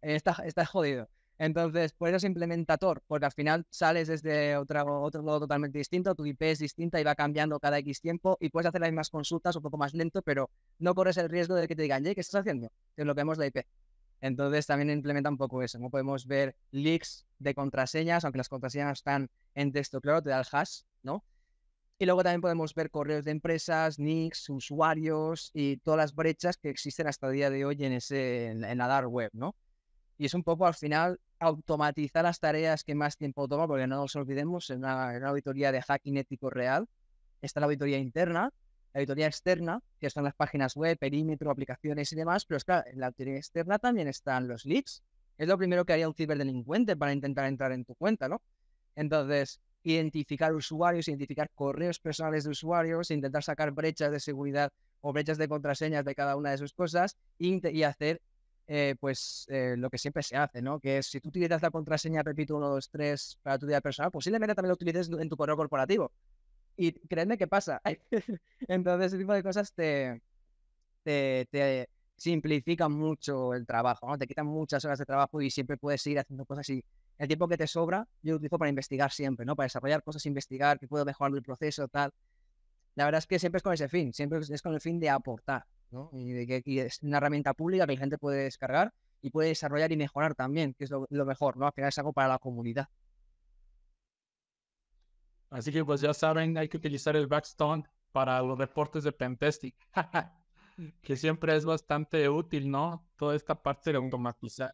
Estás está jodido. Entonces, por eso es implementa porque al final sales desde otro lado totalmente distinto, tu IP es distinta y va cambiando cada X tiempo y puedes hacer las mismas consultas un poco más lento, pero no corres el riesgo de que te digan, ¿qué estás haciendo? que bloqueamos la IP. Entonces también implementa un poco eso. ¿no? Podemos ver leaks de contraseñas, aunque las contraseñas están en texto claro, te da el hash, ¿no? Y luego también podemos ver correos de empresas, nicks, usuarios y todas las brechas que existen hasta el día de hoy en, ese, en, la dark web, ¿no? Y es un poco al final automatizar las tareas que más tiempo toma, porque no nos olvidemos, en una, una auditoría de hacking ético real está la auditoría interna, la auditoría externa, que están las páginas web, perímetro, aplicaciones y demás, pero es claro, en la auditoría externa también están los leaks. Es lo primero que haría un ciberdelincuente para intentar entrar en tu cuenta, ¿no? Entonces, identificar usuarios, identificar correos personales de usuarios, intentar sacar brechas de seguridad o brechas de contraseñas de cada una de sus cosas y, hacer eh, pues eh, lo que siempre se hace, ¿no? Que si tú utilizas la contraseña, repito, 123 para tu día personal, posiblemente también lo utilices en tu correo corporativo y créeme que pasa. Entonces, ese tipo de cosas te, te, te simplifican mucho el trabajo, ¿no? te quitan muchas horas de trabajo y siempre puedes ir haciendo cosas y el tiempo que te sobra yo lo utilizo para investigar siempre, ¿no? para desarrollar cosas, investigar, que puedo mejorar el proceso, tal. La verdad es que siempre es con ese fin, siempre es con el fin de aportar. ¿no? Y, de que, es una herramienta pública que la gente puede descargar y puede desarrollar y mejorar también, que es lo, mejor. ¿no? Al final es algo para la comunidad. Así que pues ya saben, hay que utilizar el backstone para los reportes de pentesting, que siempre es bastante útil, ¿no? Toda esta parte de automatizar.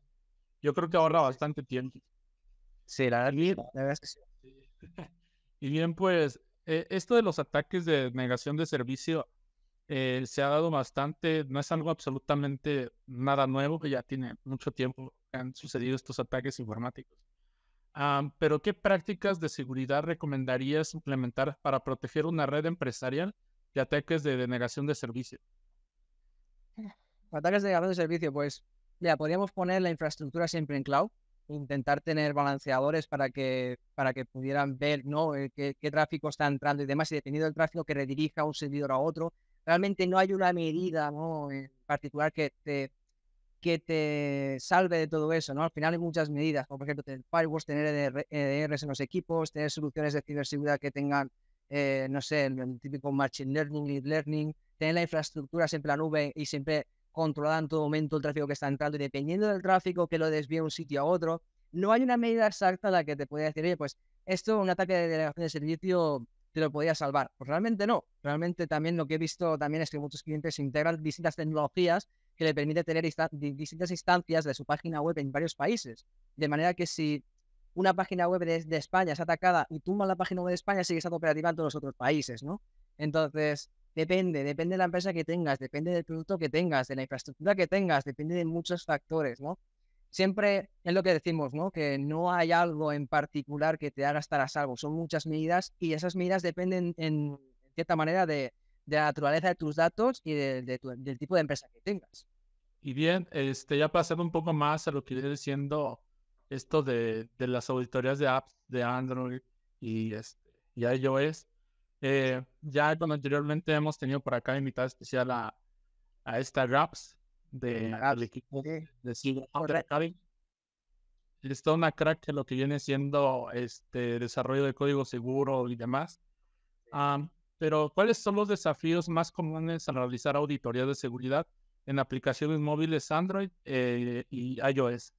Yo creo que ahorra bastante tiempo. Será la Y bien, pues e, esto de los ataques de negación de servicio eh, se ha dado bastante, no es algo absolutamente nada nuevo, que ya tiene mucho tiempo que han sucedido estos ataques informáticos pero, ¿qué prácticas de seguridad recomendarías implementar para proteger una red empresarial de ataques de denegación de servicio? Ataques de denegación de servicio, pues, ya, podríamos poner la infraestructura siempre en cloud, e intentar tener balanceadores para que, para que pudieran ver ¿no? Eh, qué, tráfico está entrando y demás, y dependiendo el tráfico que redirija un servidor a otro. Realmente no hay una medida ¿no? en particular que te que te salve de todo eso, ¿no? Al final hay muchas medidas, como por ejemplo tener firewalls, tener e e en los equipos, tener soluciones de ciberseguridad que tengan, eh, no sé, el, típico machine learning, lead learning, tener la infraestructura siempre en la nube y siempre controlada en todo momento el tráfico que está entrando y dependiendo del tráfico que lo desvíe un sitio a otro. No hay una medida exacta a la que te pueda decir, oye, pues esto, es un ataque de delegación de servicio, te lo podía salvar. Pues realmente no. Realmente también lo que he visto también es que muchos clientes integran distintas tecnologías que le permite tener distintas instancias de su página web en varios países. De manera que si una página web de, España es atacada y tumba la página web de España, sigue estando operativa en todos los otros países, ¿no? Entonces, depende, depende de la empresa que tengas, depende del producto que tengas, de la infraestructura que tengas, depende de muchos factores, ¿no? siempre es lo que decimos, ¿no? Que no hay algo en particular que te haga estar a salvo. Son muchas medidas y esas medidas dependen en cierta manera de, la naturaleza de tus datos y del tipo de empresa que tengas. Y bien, este, ya pasando un poco más a lo que viene diciendo, esto de, las auditorías de apps de Android y, este, iOS, eh, ya cuando anteriormente hemos tenido por acá invitada especial a, a esta Raps, eh, ah, pues, de, ah, equipo una crack que lo que viene siendo este desarrollo de código seguro y demás. pero, ¿cuáles son los desafíos más comunes al realizar auditorías de seguridad en aplicaciones móviles Android eh, y iOS?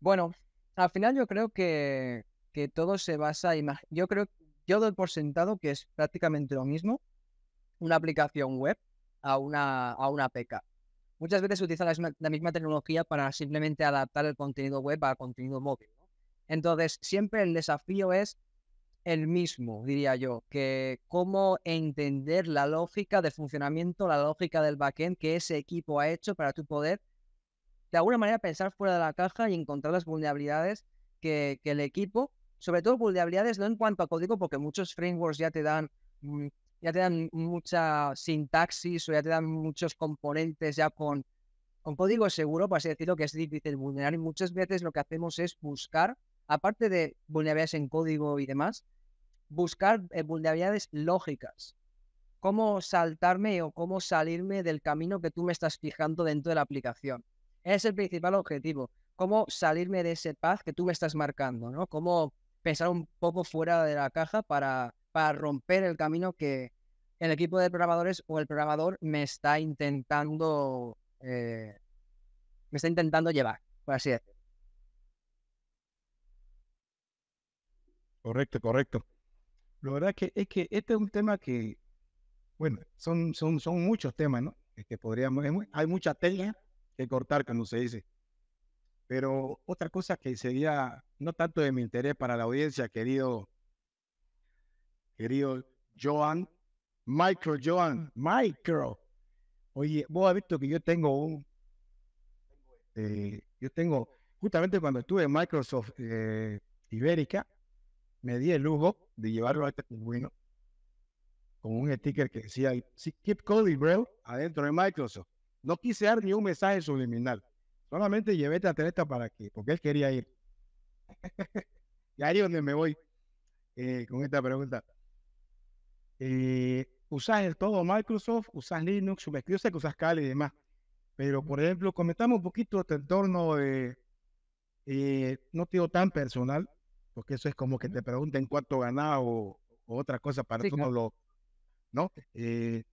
Bueno, al final yo creo que, que todo se basa en... Yo creo, yo doy por sentado que es prácticamente lo mismo. Una aplicación web a una, a una Muchas veces se utiliza la misma, tecnología para simplemente adaptar el contenido web a contenido móvil. Entonces, siempre el desafío es el mismo, diría yo, que cómo entender la lógica de funcionamiento, la lógica del backend que ese equipo ha hecho para tu poder, de alguna manera, pensar fuera de la caja y encontrar las vulnerabilidades que, que el equipo, sobre todo vulnerabilidades no en cuanto a código, porque muchos frameworks ya te dan mm, ya te dan mucha sintaxis o ya te dan muchos componentes ya con, con código seguro, para así decirlo, que es difícil vulnerar. Y muchas veces lo que hacemos es buscar, aparte de vulnerabilidades en código y demás, buscar eh, vulnerabilidades lógicas. Cómo saltarme o cómo salirme del camino que tú me estás fijando dentro de la aplicación. Ese es el principal objetivo. Cómo salirme de ese path que tú me estás marcando, ¿no? Cómo pensar un poco fuera de la caja para para romper el camino que el equipo de programadores o el programador me está intentando eh, me está intentando llevar, por así decirlo. Correcto, correcto. La verdad que es que este es un tema que, bueno, son, son, son muchos temas, ¿no? que podríamos, hay mucha tela que cortar, cuando se dice. Pero otra cosa que sería, no tanto de mi interés para la audiencia, querido querido Joan, Micro Joan, Micro. Oye, vos has visto que yo tengo un, eh, yo tengo, justamente cuando estuve en Microsoft eh, Ibérica, me di el lujo de llevarlo a este pingüino con un sticker que decía Keep Coding Bro adentro de Microsoft. No quise dar ni un mensaje subliminal. Solamente llevé esta teleta para que, porque él quería ir. y ahí es donde me voy eh, con esta pregunta. Eh, usas el todo Microsoft, usas Linux, yo sé que usas Kali y demás, pero por ejemplo, comentamos un poquito este entorno, de eh, no te digo tan personal, porque eso es como que te pregunten cuánto ganas o, otras otra cosa para sí, no lo, eh, ¿no?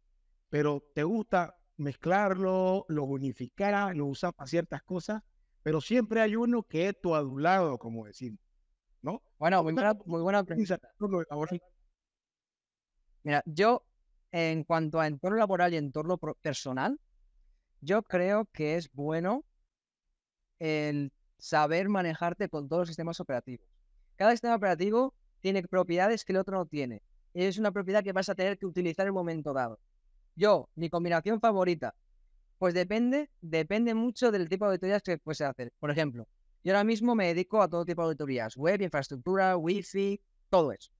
pero te gusta mezclarlo, lo unificar, lo usar para ciertas cosas, pero siempre hay uno que es tu adulado, como decir ¿no? Bueno, muy buena, muy buena pregunta. Mira, yo en cuanto a entorno laboral y entorno personal, yo creo que es bueno el saber manejarte con todos los sistemas operativos. Cada sistema operativo tiene propiedades que el otro no tiene. Es una propiedad que vas a tener que utilizar en un momento dado. Yo, mi combinación favorita, pues depende, depende mucho del tipo de auditorías que puedes hacer. Por ejemplo, yo ahora mismo me dedico a todo tipo de auditorías, web, infraestructura, wifi, todo eso.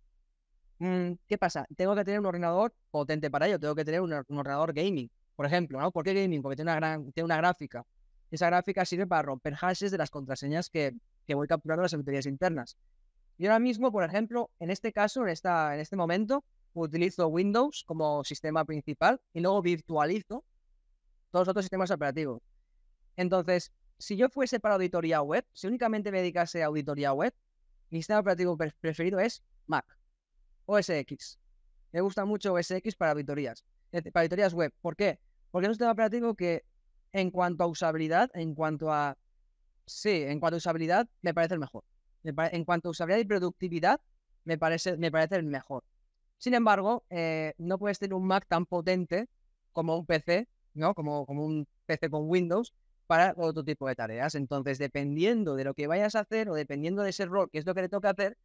Mm, ¿Qué pasa? Tengo que tener un ordenador potente para ello, tengo que tener un, ordenador gaming, por ejemplo, ¿no? ¿Por qué gaming? Porque tiene una, gran, tiene una gráfica. Esa gráfica sirve para romper hashes de las contraseñas que, voy capturando las auditorías internas. Y ahora mismo, por ejemplo, en este caso, en este momento, utilizo Windows como sistema principal y luego virtualizo todos los otros sistemas operativos. Entonces, si yo fuese para auditoría web, si únicamente me dedicase a auditoría web, mi sistema operativo preferido es Mac. OSX. Me gusta mucho OSX para auditorías, eh, para web. ¿Por qué? Porque es un sistema operativo que en cuanto a usabilidad, en cuanto a... Sí, en cuanto a usabilidad, me parece el mejor. En cuanto a usabilidad y productividad, me parece, me parece el mejor. Sin embargo, eh, no puedes tener un Mac tan potente como un PC, ¿no? Como, como un PC con Windows para otro tipo de tareas. Entonces, dependiendo de lo que vayas a hacer o dependiendo de ese rol, que es lo que le toca hacer,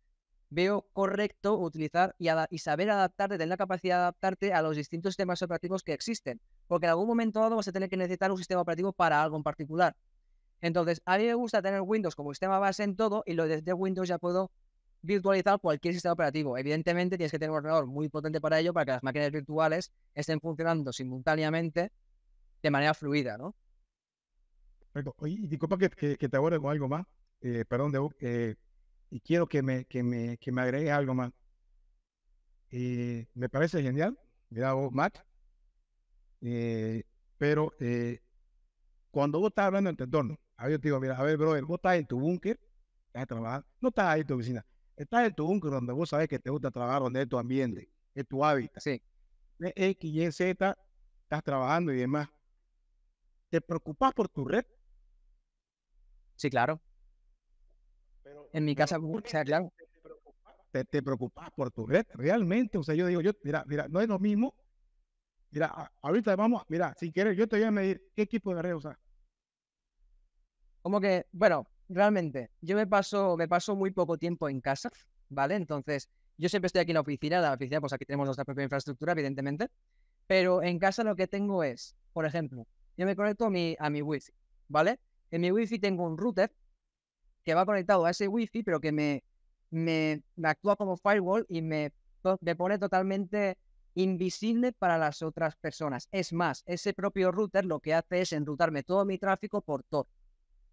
veo correcto utilizar y, saber adaptarte, tener la capacidad de adaptarte a los distintos sistemas operativos que existen. Porque en algún momento dado vas a tener que necesitar un sistema operativo para algo en particular. Entonces, a mí me gusta tener Windows como sistema base en todo y lo desde Windows ya puedo virtualizar cualquier sistema operativo. Evidentemente, tienes que tener un ordenador muy potente para ello, para que las máquinas virtuales estén funcionando simultáneamente de manera fluida, ¿no? Oye, disculpa que, te aborde con algo más. Eh, perdón, Debo, eh, y quiero que me, que me, que me agregues algo más. Eh, me parece genial, mira vos, Matt. Eh, pero eh, cuando vos estás hablando en tu entorno, a yo te digo, mira, a ver, brother, vos estás en tu búnker, estás trabajando, no estás ahí en tu oficina, estás en tu búnker donde vos sabes que te gusta trabajar, donde es tu ambiente, es tu hábitat. Sí. X, Y, Z, estás trabajando y demás. ¿Te preocupas por tu red? Sí, claro en mi casa, o sea, Te, preocupas por tu red, realmente. O sea, yo digo, yo, mira, mira, no es lo mismo. Mira, ahorita vamos, mira, si quieres, yo te voy a medir qué equipo de red usar. Como que, bueno, realmente, yo me paso, me paso muy poco tiempo en casa, ¿vale? Entonces, yo siempre estoy aquí en la oficina, la oficina, pues aquí tenemos nuestra propia infraestructura, evidentemente, pero en casa lo que tengo es, por ejemplo, yo me conecto a mi, a mi wifi, ¿vale? En mi wifi tengo un router que va conectado a ese wifi, pero que me, me, actúa como firewall y me, pone totalmente invisible para las otras personas. Es más, ese propio router lo que hace es enrutarme todo mi tráfico por Tor.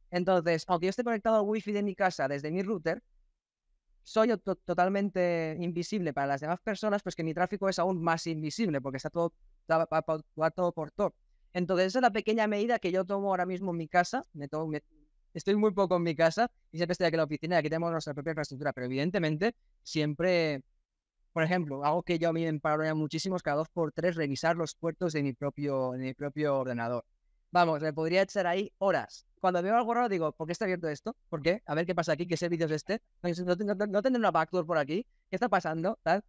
Entonces, aunque yo esté conectado al wifi de mi casa desde mi router, soy totalmente invisible para las demás personas, pues que mi tráfico es aún más invisible porque está todo, va, todo por Tor. Entonces, esa es la pequeña medida que yo tomo ahora mismo en mi casa. Me tomo, estoy muy poco en mi casa y siempre estoy aquí en la oficina y aquí tenemos nuestra propia infraestructura, pero evidentemente siempre, por ejemplo, algo que yo a mí me paranoia muchísimo es cada dos por tres revisar los puertos de mi propio, de mi propio ordenador. Vamos, le podría echar ahí horas. Cuando veo algo raro digo, ¿por qué está abierto esto? ¿Por qué? A ver qué pasa aquí, qué servicio es este. No, no, una backdoor por aquí. ¿Qué está pasando? ¿Tal?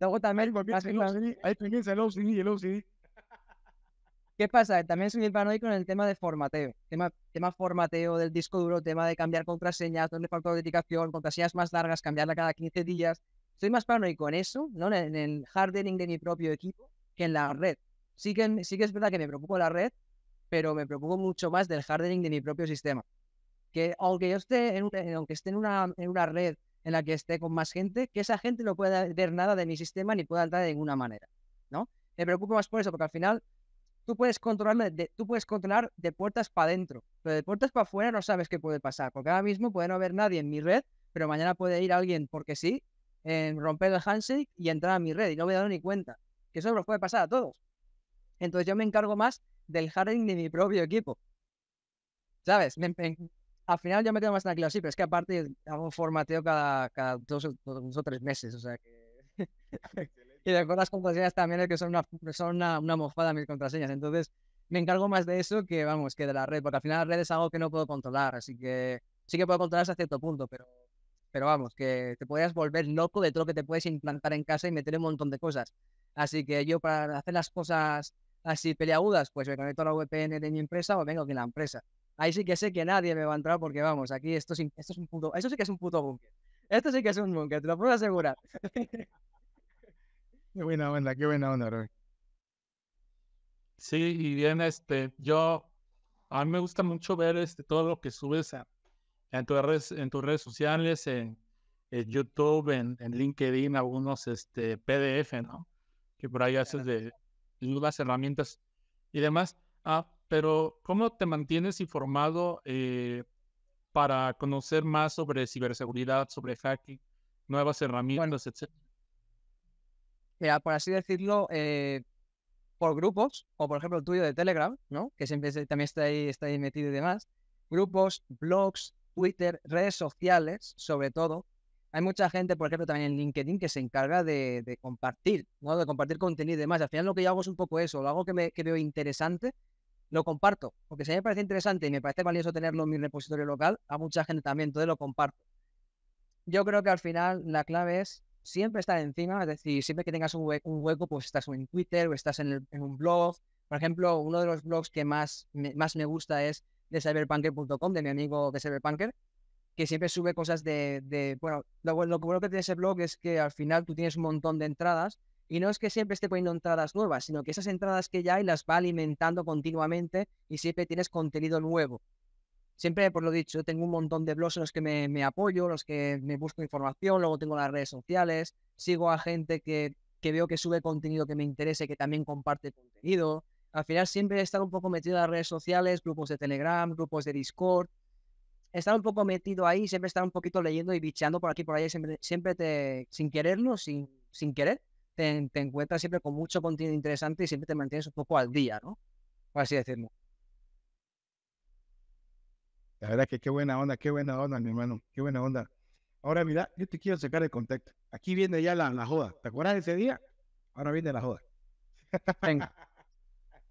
Luego también... Ahí el OCD, el ¿Qué pasa? También soy muy paranoico en el tema de formateo. Tema, tema formateo del disco duro, tema de cambiar contraseñas, donde falta dedicación autenticación, contraseñas más largas, cambiarla cada 15 días. Soy más paranoico en eso, ¿no? en el hardening de mi propio equipo, que en la red. Sí que, sí que es verdad que me preocupo la red, pero me preocupo mucho más del hardening de mi propio sistema. Que aunque yo esté en, aunque esté en, una, en una red en la que esté con más gente, que esa gente no pueda ver nada de mi sistema ni pueda entrar de ninguna manera. ¿no? Me preocupo más por eso, porque al final tú puedes controlar de, tú puedes controlar de puertas para adentro, pero de puertas para afuera no sabes qué puede pasar, porque ahora mismo puede no haber nadie en mi red, pero mañana puede ir alguien porque sí, eh, romper el handshake y entrar a mi red y no me he dado ni cuenta. Que eso nos puede pasar a todos. Entonces yo me encargo más del hardening de mi propio equipo. ¿Sabes? al final yo me quedo más tranquilo así, pero es que aparte hago formateo cada, cada dos, dos, o tres meses, o sea que... y después las contraseñas también es que son una, son una, una mojada mis contraseñas. Entonces, me encargo más de eso que, vamos, que de la red, porque al final la red es algo que no puedo controlar, así que sí que puedo controlar hasta cierto punto, pero, pero vamos, que te podrías volver loco de todo lo que te puedes implantar en casa y meter un montón de cosas. Así que yo para hacer las cosas así peleagudas, pues me conecto a la VPN de mi empresa o vengo aquí la empresa. Ahí sí que sé que nadie me va a entrar porque vamos, aquí esto, es, esto es un puto, eso sí que es un puto bunker, Esto sí que es un bunker, te lo puedo asegurar. Qué buena onda, qué buena onda, Sí, y bien, este, yo, a mí me gusta mucho ver este, todo lo que subes en, tus redes, en tus redes sociales, en, YouTube, en, LinkedIn, algunos este, PDF, ¿no? Que por ahí haces de nuevas herramientas y demás. Ah, pero ¿cómo te mantienes informado eh, para conocer más sobre ciberseguridad, sobre hacking, nuevas herramientas, etcétera? era, por así decirlo, eh, por grupos, o por ejemplo el tuyo de Telegram, ¿no? Que siempre también está ahí, está metido y demás. Grupos, blogs, Twitter, redes sociales, sobre todo. Hay mucha gente, por ejemplo, también en LinkedIn que se encarga de, compartir, ¿no? De compartir contenido y demás. Al final lo que yo hago es un poco eso, lo hago que, me, que veo interesante, lo comparto. Porque si a mí me parece interesante y me parece valioso tenerlo en mi repositorio local, a mucha gente también, entonces lo comparto. Yo creo que al final la clave es siempre estar encima, es decir, siempre que tengas un, hueco, pues estás en Twitter o estás en, un blog. Por ejemplo, uno de los blogs que más me, más me gusta es de cyberpunker.com, de mi amigo de Cyberpunker, que siempre sube cosas de, bueno, lo, lo, bueno que tiene ese blog es que al final tú tienes un montón de entradas y no es que siempre esté poniendo entradas nuevas, sino que esas entradas que ya hay las va alimentando continuamente y siempre tienes contenido nuevo siempre, por lo dicho, tengo un montón de blogs en los que me, apoyo, los que me busco información, luego tengo las redes sociales, sigo a gente que, veo que sube contenido que me interese, que también comparte contenido. Al final siempre estar un poco metido en las redes sociales, grupos de Telegram, grupos de Discord, estar un poco metido ahí, siempre estar un poquito leyendo y bicheando por aquí por allá, siempre, siempre te, sin quererlo, sin, sin querer, te, te encuentras siempre con mucho contenido interesante y siempre te mantienes un poco al día, ¿no? Por así decirlo. La verdad que qué buena onda, qué buena onda, mi hermano, qué buena onda. Ahora mira, yo te quiero sacar el contexto. Aquí viene ya la, joda. ¿Te acuerdas de ese día? Ahora viene la joda. Venga.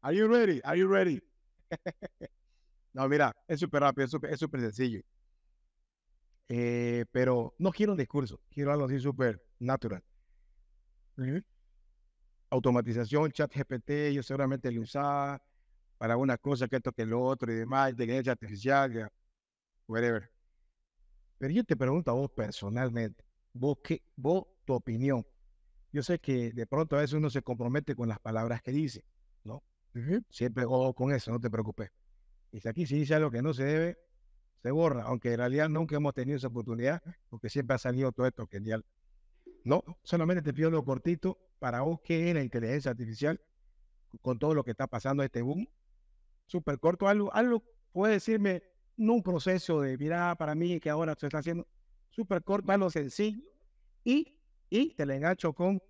Are you ready? Are you ready? no, mira, es súper rápido, es súper sencillo. Eh, pero no quiero un discurso, quiero algo así súper natural. Automatización, chat GPT, yo seguramente lo usaba para una cosa, que esto, que lo otro y demás, inteligencia artificial, whatever. Pero yo te pregunto a vos personalmente, vos, vos tu opinión. Yo sé que de pronto a veces uno se compromete con las palabras que dice, ¿no? Siempre ojo con eso, no te preocupes. Y si aquí se dice algo que no se debe, se borra, aunque en realidad nunca hemos tenido esa oportunidad, porque siempre ha salido todo esto genial. No, solamente te pido lo cortito para vos qué es la inteligencia artificial con todo lo que está pasando este boom súper corto, algo, algo puede decirme, no un proceso de, mirada para mí que ahora se está haciendo súper corto, algo sencillo, y, y te la engancho con,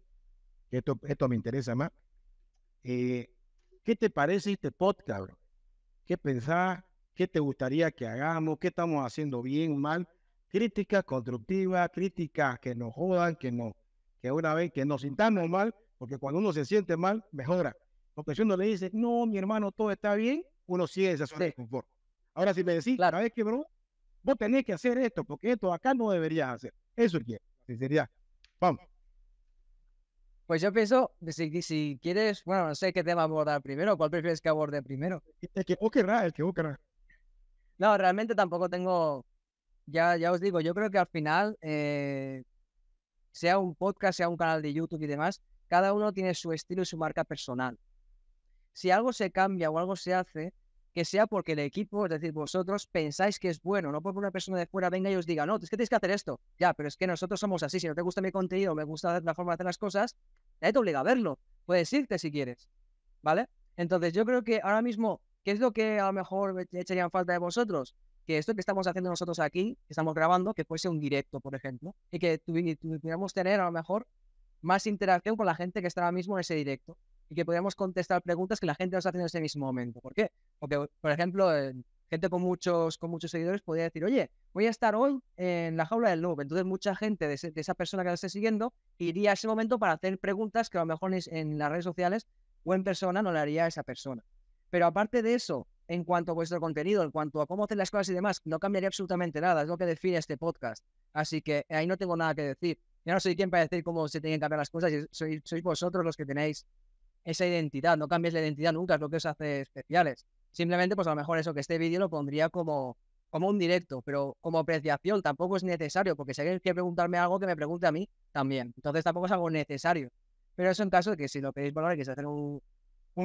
esto, esto me interesa más, eh, ¿qué te parece este podcast? ¿Qué pensás? ¿Qué te gustaría que hagamos? ¿Qué estamos haciendo bien, o mal? Críticas constructivas, críticas que nos jodan, que no, que una vez que nos sintamos mal, porque cuando uno se siente mal, mejora. Porque si uno le dice, no, mi hermano, todo está bien, uno sigue ese de confort. Ahora, si me decís, claro. es que, bro? Vos tenés que hacer esto, porque esto acá no deberías hacer. Eso es que, sinceridad. Vamos. Pues yo pienso, si, quieres, bueno, no sé qué tema abordar primero, ¿cuál prefieres que aborde primero? El que vos querrás, el que vos querrás. No, realmente tampoco tengo, ya, ya os digo, yo creo que al final, eh, sea un podcast, sea un canal de YouTube y demás, cada uno tiene su estilo y su marca personal si algo se cambia o algo se hace, que sea porque el equipo, es decir, vosotros pensáis que es bueno, no porque una persona de fuera venga y os diga, no, es que tienes que hacer esto. Ya, pero es que nosotros somos así, si no te gusta mi contenido, me gusta la forma de hacer las cosas, nadie te obliga a verlo. Puedes irte si quieres, ¿vale? Entonces yo creo que ahora mismo, ¿qué es lo que a lo mejor echarían falta de vosotros? Que esto que estamos haciendo nosotros aquí, que estamos grabando, que fuese un directo, por ejemplo, y que tuviéramos tener a lo mejor más interacción con la gente que está ahora mismo en ese directo y que podamos contestar preguntas que la gente nos hace en ese mismo momento. ¿Por qué? Porque, por ejemplo, eh, gente con muchos, con muchos seguidores podría decir, oye, voy a estar hoy en la jaula del loop. Entonces, mucha gente de, esa persona que la esté siguiendo iría a ese momento para hacer preguntas que a lo mejor en las redes sociales o en persona no le haría a esa persona. Pero aparte de eso, en cuanto a vuestro contenido, en cuanto a cómo hacer las cosas y demás, no cambiaría absolutamente nada. Es lo que define este podcast. Así que eh, ahí no tengo nada que decir. Yo no soy quien para decir cómo se tienen que cambiar las cosas. sois vosotros los que tenéis esa identidad, no cambies la identidad nunca, es lo que os hace especiales. Simplemente, pues a lo mejor eso que este vídeo lo pondría como, como un directo, pero como apreciación tampoco es necesario, porque si alguien quiere preguntarme algo, que me pregunte a mí también. Entonces tampoco es algo necesario. Pero eso en caso de que si lo queréis valorar y que hacer un,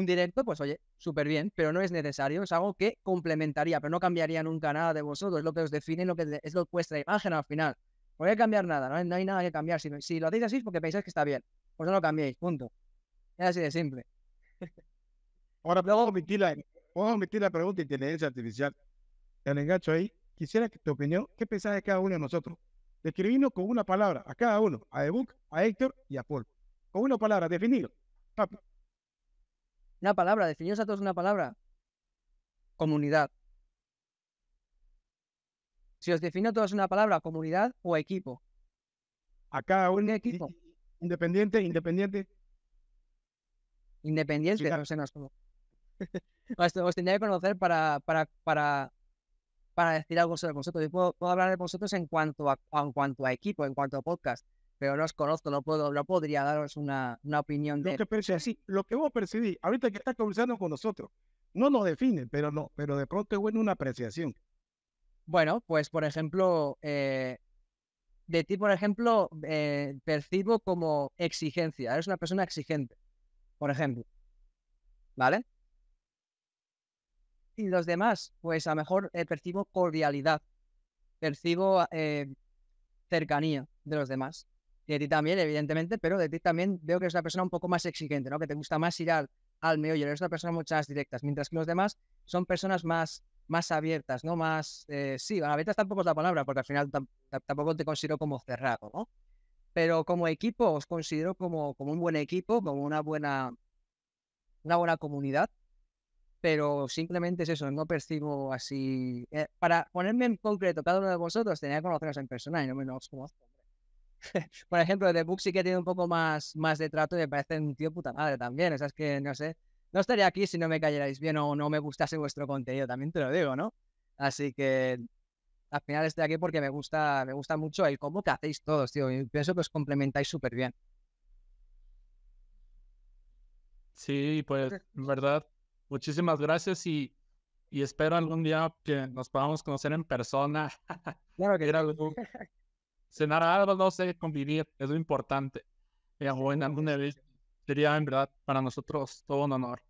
directo, pues oye, súper bien, pero no es necesario, es algo que complementaría, pero no cambiaría nunca nada de vosotros, es lo que os define, lo que es lo, vuestra imagen al final. No hay que cambiar nada, no hay, nada que cambiar, si, si lo hacéis así es porque pensáis que está bien, pues no lo cambiéis, punto. Es así de simple. Ahora, vamos omitir la, omitir la pregunta de inteligencia artificial. Te engancho ahí. Quisiera que tu opinión, ¿qué pensás de cada uno de nosotros? Describimos con una palabra a cada uno, a Ebook, a Héctor y a Paul. Con una palabra, definido. Una palabra, definidos a todos una palabra. Comunidad. Si os defino a todos una palabra, comunidad o equipo. A cada uno. equipo? Independiente, independiente. Independiente, no sé, no es os, tendría que conocer para, para, para, para decir algo sobre vosotros. Yo puedo, hablar de vosotros en cuanto a, en cuanto a equipo, en cuanto a podcast, pero no os conozco, no, puedo, no podría daros una, una opinión. Lo de... lo que vos percibís, ahorita que estás conversando con nosotros, no nos define, pero no, pero de pronto es bueno una apreciación. Bueno, pues por ejemplo, eh, de ti, por ejemplo, eh, percibo como exigencia. Eres una persona exigente por ejemplo. ¿Vale? Y los demás, pues a lo mejor eh, percibo cordialidad, percibo eh, cercanía de los demás. Y de ti también, evidentemente, pero de ti también veo que eres una persona un poco más exigente, ¿no? Que te gusta más ir al, meollo, eres una persona mucho más directas, mientras que los demás son personas más, más abiertas, ¿no? Más, eh, sí, abiertas tampoco es la palabra, porque al final tampoco te considero como cerrado, ¿no? Pero como equipo, os considero como, como un buen equipo, como una buena, una buena comunidad. Pero simplemente es eso, no percibo así. Eh, para ponerme en concreto, cada uno de vosotros tenía que conoceros en persona y no me como conozco. Por ejemplo, The Book sí que tiene un poco más, más de trato y me parece un tío puta madre también. O sea, es que no sé, no estaría aquí si no me cayerais bien o no me gustase vuestro contenido, también te lo digo, ¿no? Así que al final estoy aquí porque me gusta, me gusta mucho el cómo que hacéis todos, tío. Y pienso que os complementáis súper bien. Sí, pues, en verdad, muchísimas gracias y, espero algún día que nos podamos conocer en persona. Claro que sí. Cenar algo, no sé, convivir, es lo importante. o en alguna Sería, en verdad, para nosotros todo un honor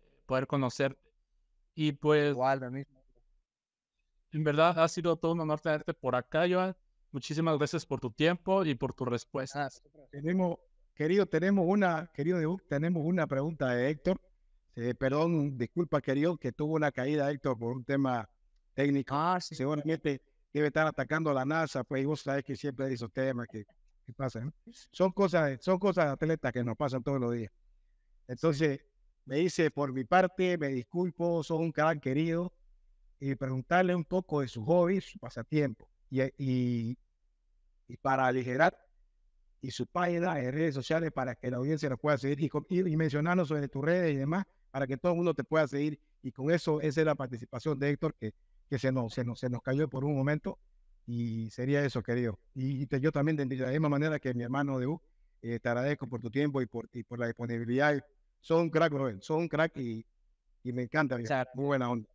eh, poder conocerte. Y pues... Igual, lo mismo en verdad, ha sido todo un honor tenerte por acá, Joan. Muchísimas gracias por tu tiempo y por tus respuestas. Tenemos, querido, tenemos una, querido, tenemos una pregunta de Héctor. Eh, perdón, disculpa, querido, que tuvo una caída, Héctor, por un tema técnico. Ah, Seguramente debe estar atacando a la NASA, pues vos sabes que siempre hay esos temas que, pasan. Son cosas, son cosas de atletas que nos pasan todos los días. Entonces, me dice, por mi parte, me disculpo, soy un canal querido, y preguntarle un poco de sus hobbies, su pasatiempo. Y, eh, y, y, para aligerar, y su página de redes sociales para que la audiencia nos pueda seguir y, y mencionarnos sobre tus redes y demás, para que todo el mundo te pueda seguir. Y con eso, esa es la participación de Héctor que, que se, nos, se, nos, cayó por un momento. Y sería eso, querido. Y, yo también, de la misma manera que mi hermano de eh, te agradezco por tu tiempo y por, y por la disponibilidad. Son un crack, Robert. Son un crack y, y me encanta. Muy buena onda.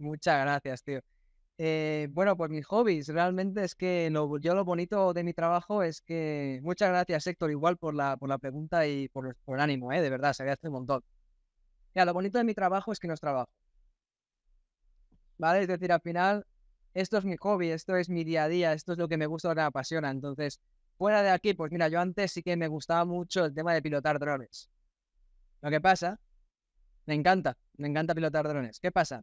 Muchas gracias, tío. Eh, bueno, pues mis hobbies, realmente es que yo lo bonito de mi trabajo es que... Muchas gracias, Héctor, igual por la, por la pregunta y por, el ánimo, ¿eh? de verdad, se agradece un montón. Ya, lo bonito de mi trabajo es que no es trabajo. ¿Vale? Es decir, al final, esto es mi hobby, esto es mi día a día, esto es lo que me gusta, lo que me apasiona. Entonces, fuera de aquí, pues mira, yo antes sí que me gustaba mucho el tema de pilotar drones. Lo que pasa, me encanta, me encanta pilotar drones. ¿Qué pasa?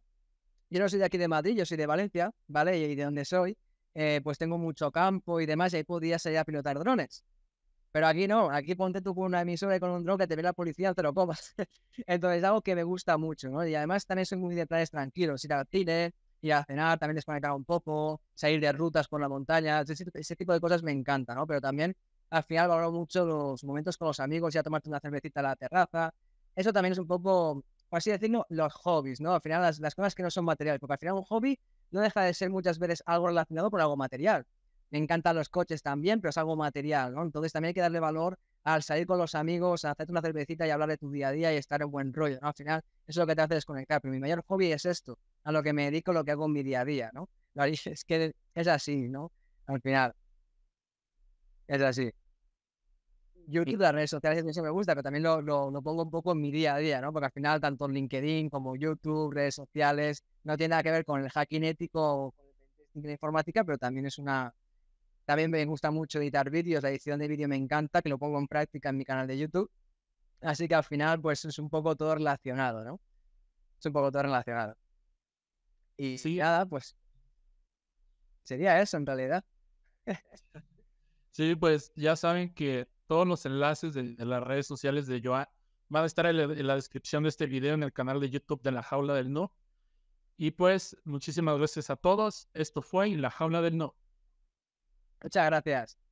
yo no soy de aquí de Madrid, yo soy de Valencia, ¿vale? Y de donde soy, eh, pues tengo mucho campo y demás, y ahí podías salir a pilotar drones. Pero aquí no, aquí ponte tú con una emisora y con un drone que te ve la policía, te lo comas. Entonces, algo que me gusta mucho, ¿no? Y además también soy muy de tranquilos, ir al cine, ir a cenar, también desconectar un poco, salir de rutas por la montaña, ese, tipo de cosas me encanta, ¿no? Pero también al final valoro mucho los momentos con los amigos, ya tomarte una cervecita a la terraza. Eso también es un poco por así decirlo, los hobbies, ¿no? Al final las, cosas que no son materiales, porque al final un hobby no deja de ser muchas veces algo relacionado con algo material. Me encantan los coches también, pero es algo material, ¿no? Entonces también hay que darle valor al salir con los amigos, a hacerte una cervecita y hablar de tu día a día y estar en buen rollo, ¿no? Al final eso es lo que te hace desconectar, pero mi mayor hobby es esto, a lo que me dedico, lo que hago en mi día a día, ¿no? Es que es así, ¿no? Al final. Es así. YouTube, las redes sociales, eso me gusta, pero también lo, lo, pongo un poco en mi día a día, ¿no? Porque al final, tanto LinkedIn como YouTube, redes sociales, no tiene nada que ver con el hacking ético o con la informática, pero también es una. También me gusta mucho editar vídeos, la edición de vídeo me encanta, que lo pongo en práctica en mi canal de YouTube. Así que al final, pues es un poco todo relacionado, ¿no? Es un poco todo relacionado. Y sí. nada, pues sería eso en realidad. sí, pues ya saben que todos los enlaces de, las redes sociales de Joan van a estar en la, en la, descripción de este video en el canal de YouTube de La Jaula del No. Y pues, muchísimas gracias a todos. Esto fue La Jaula del No. Muchas gracias.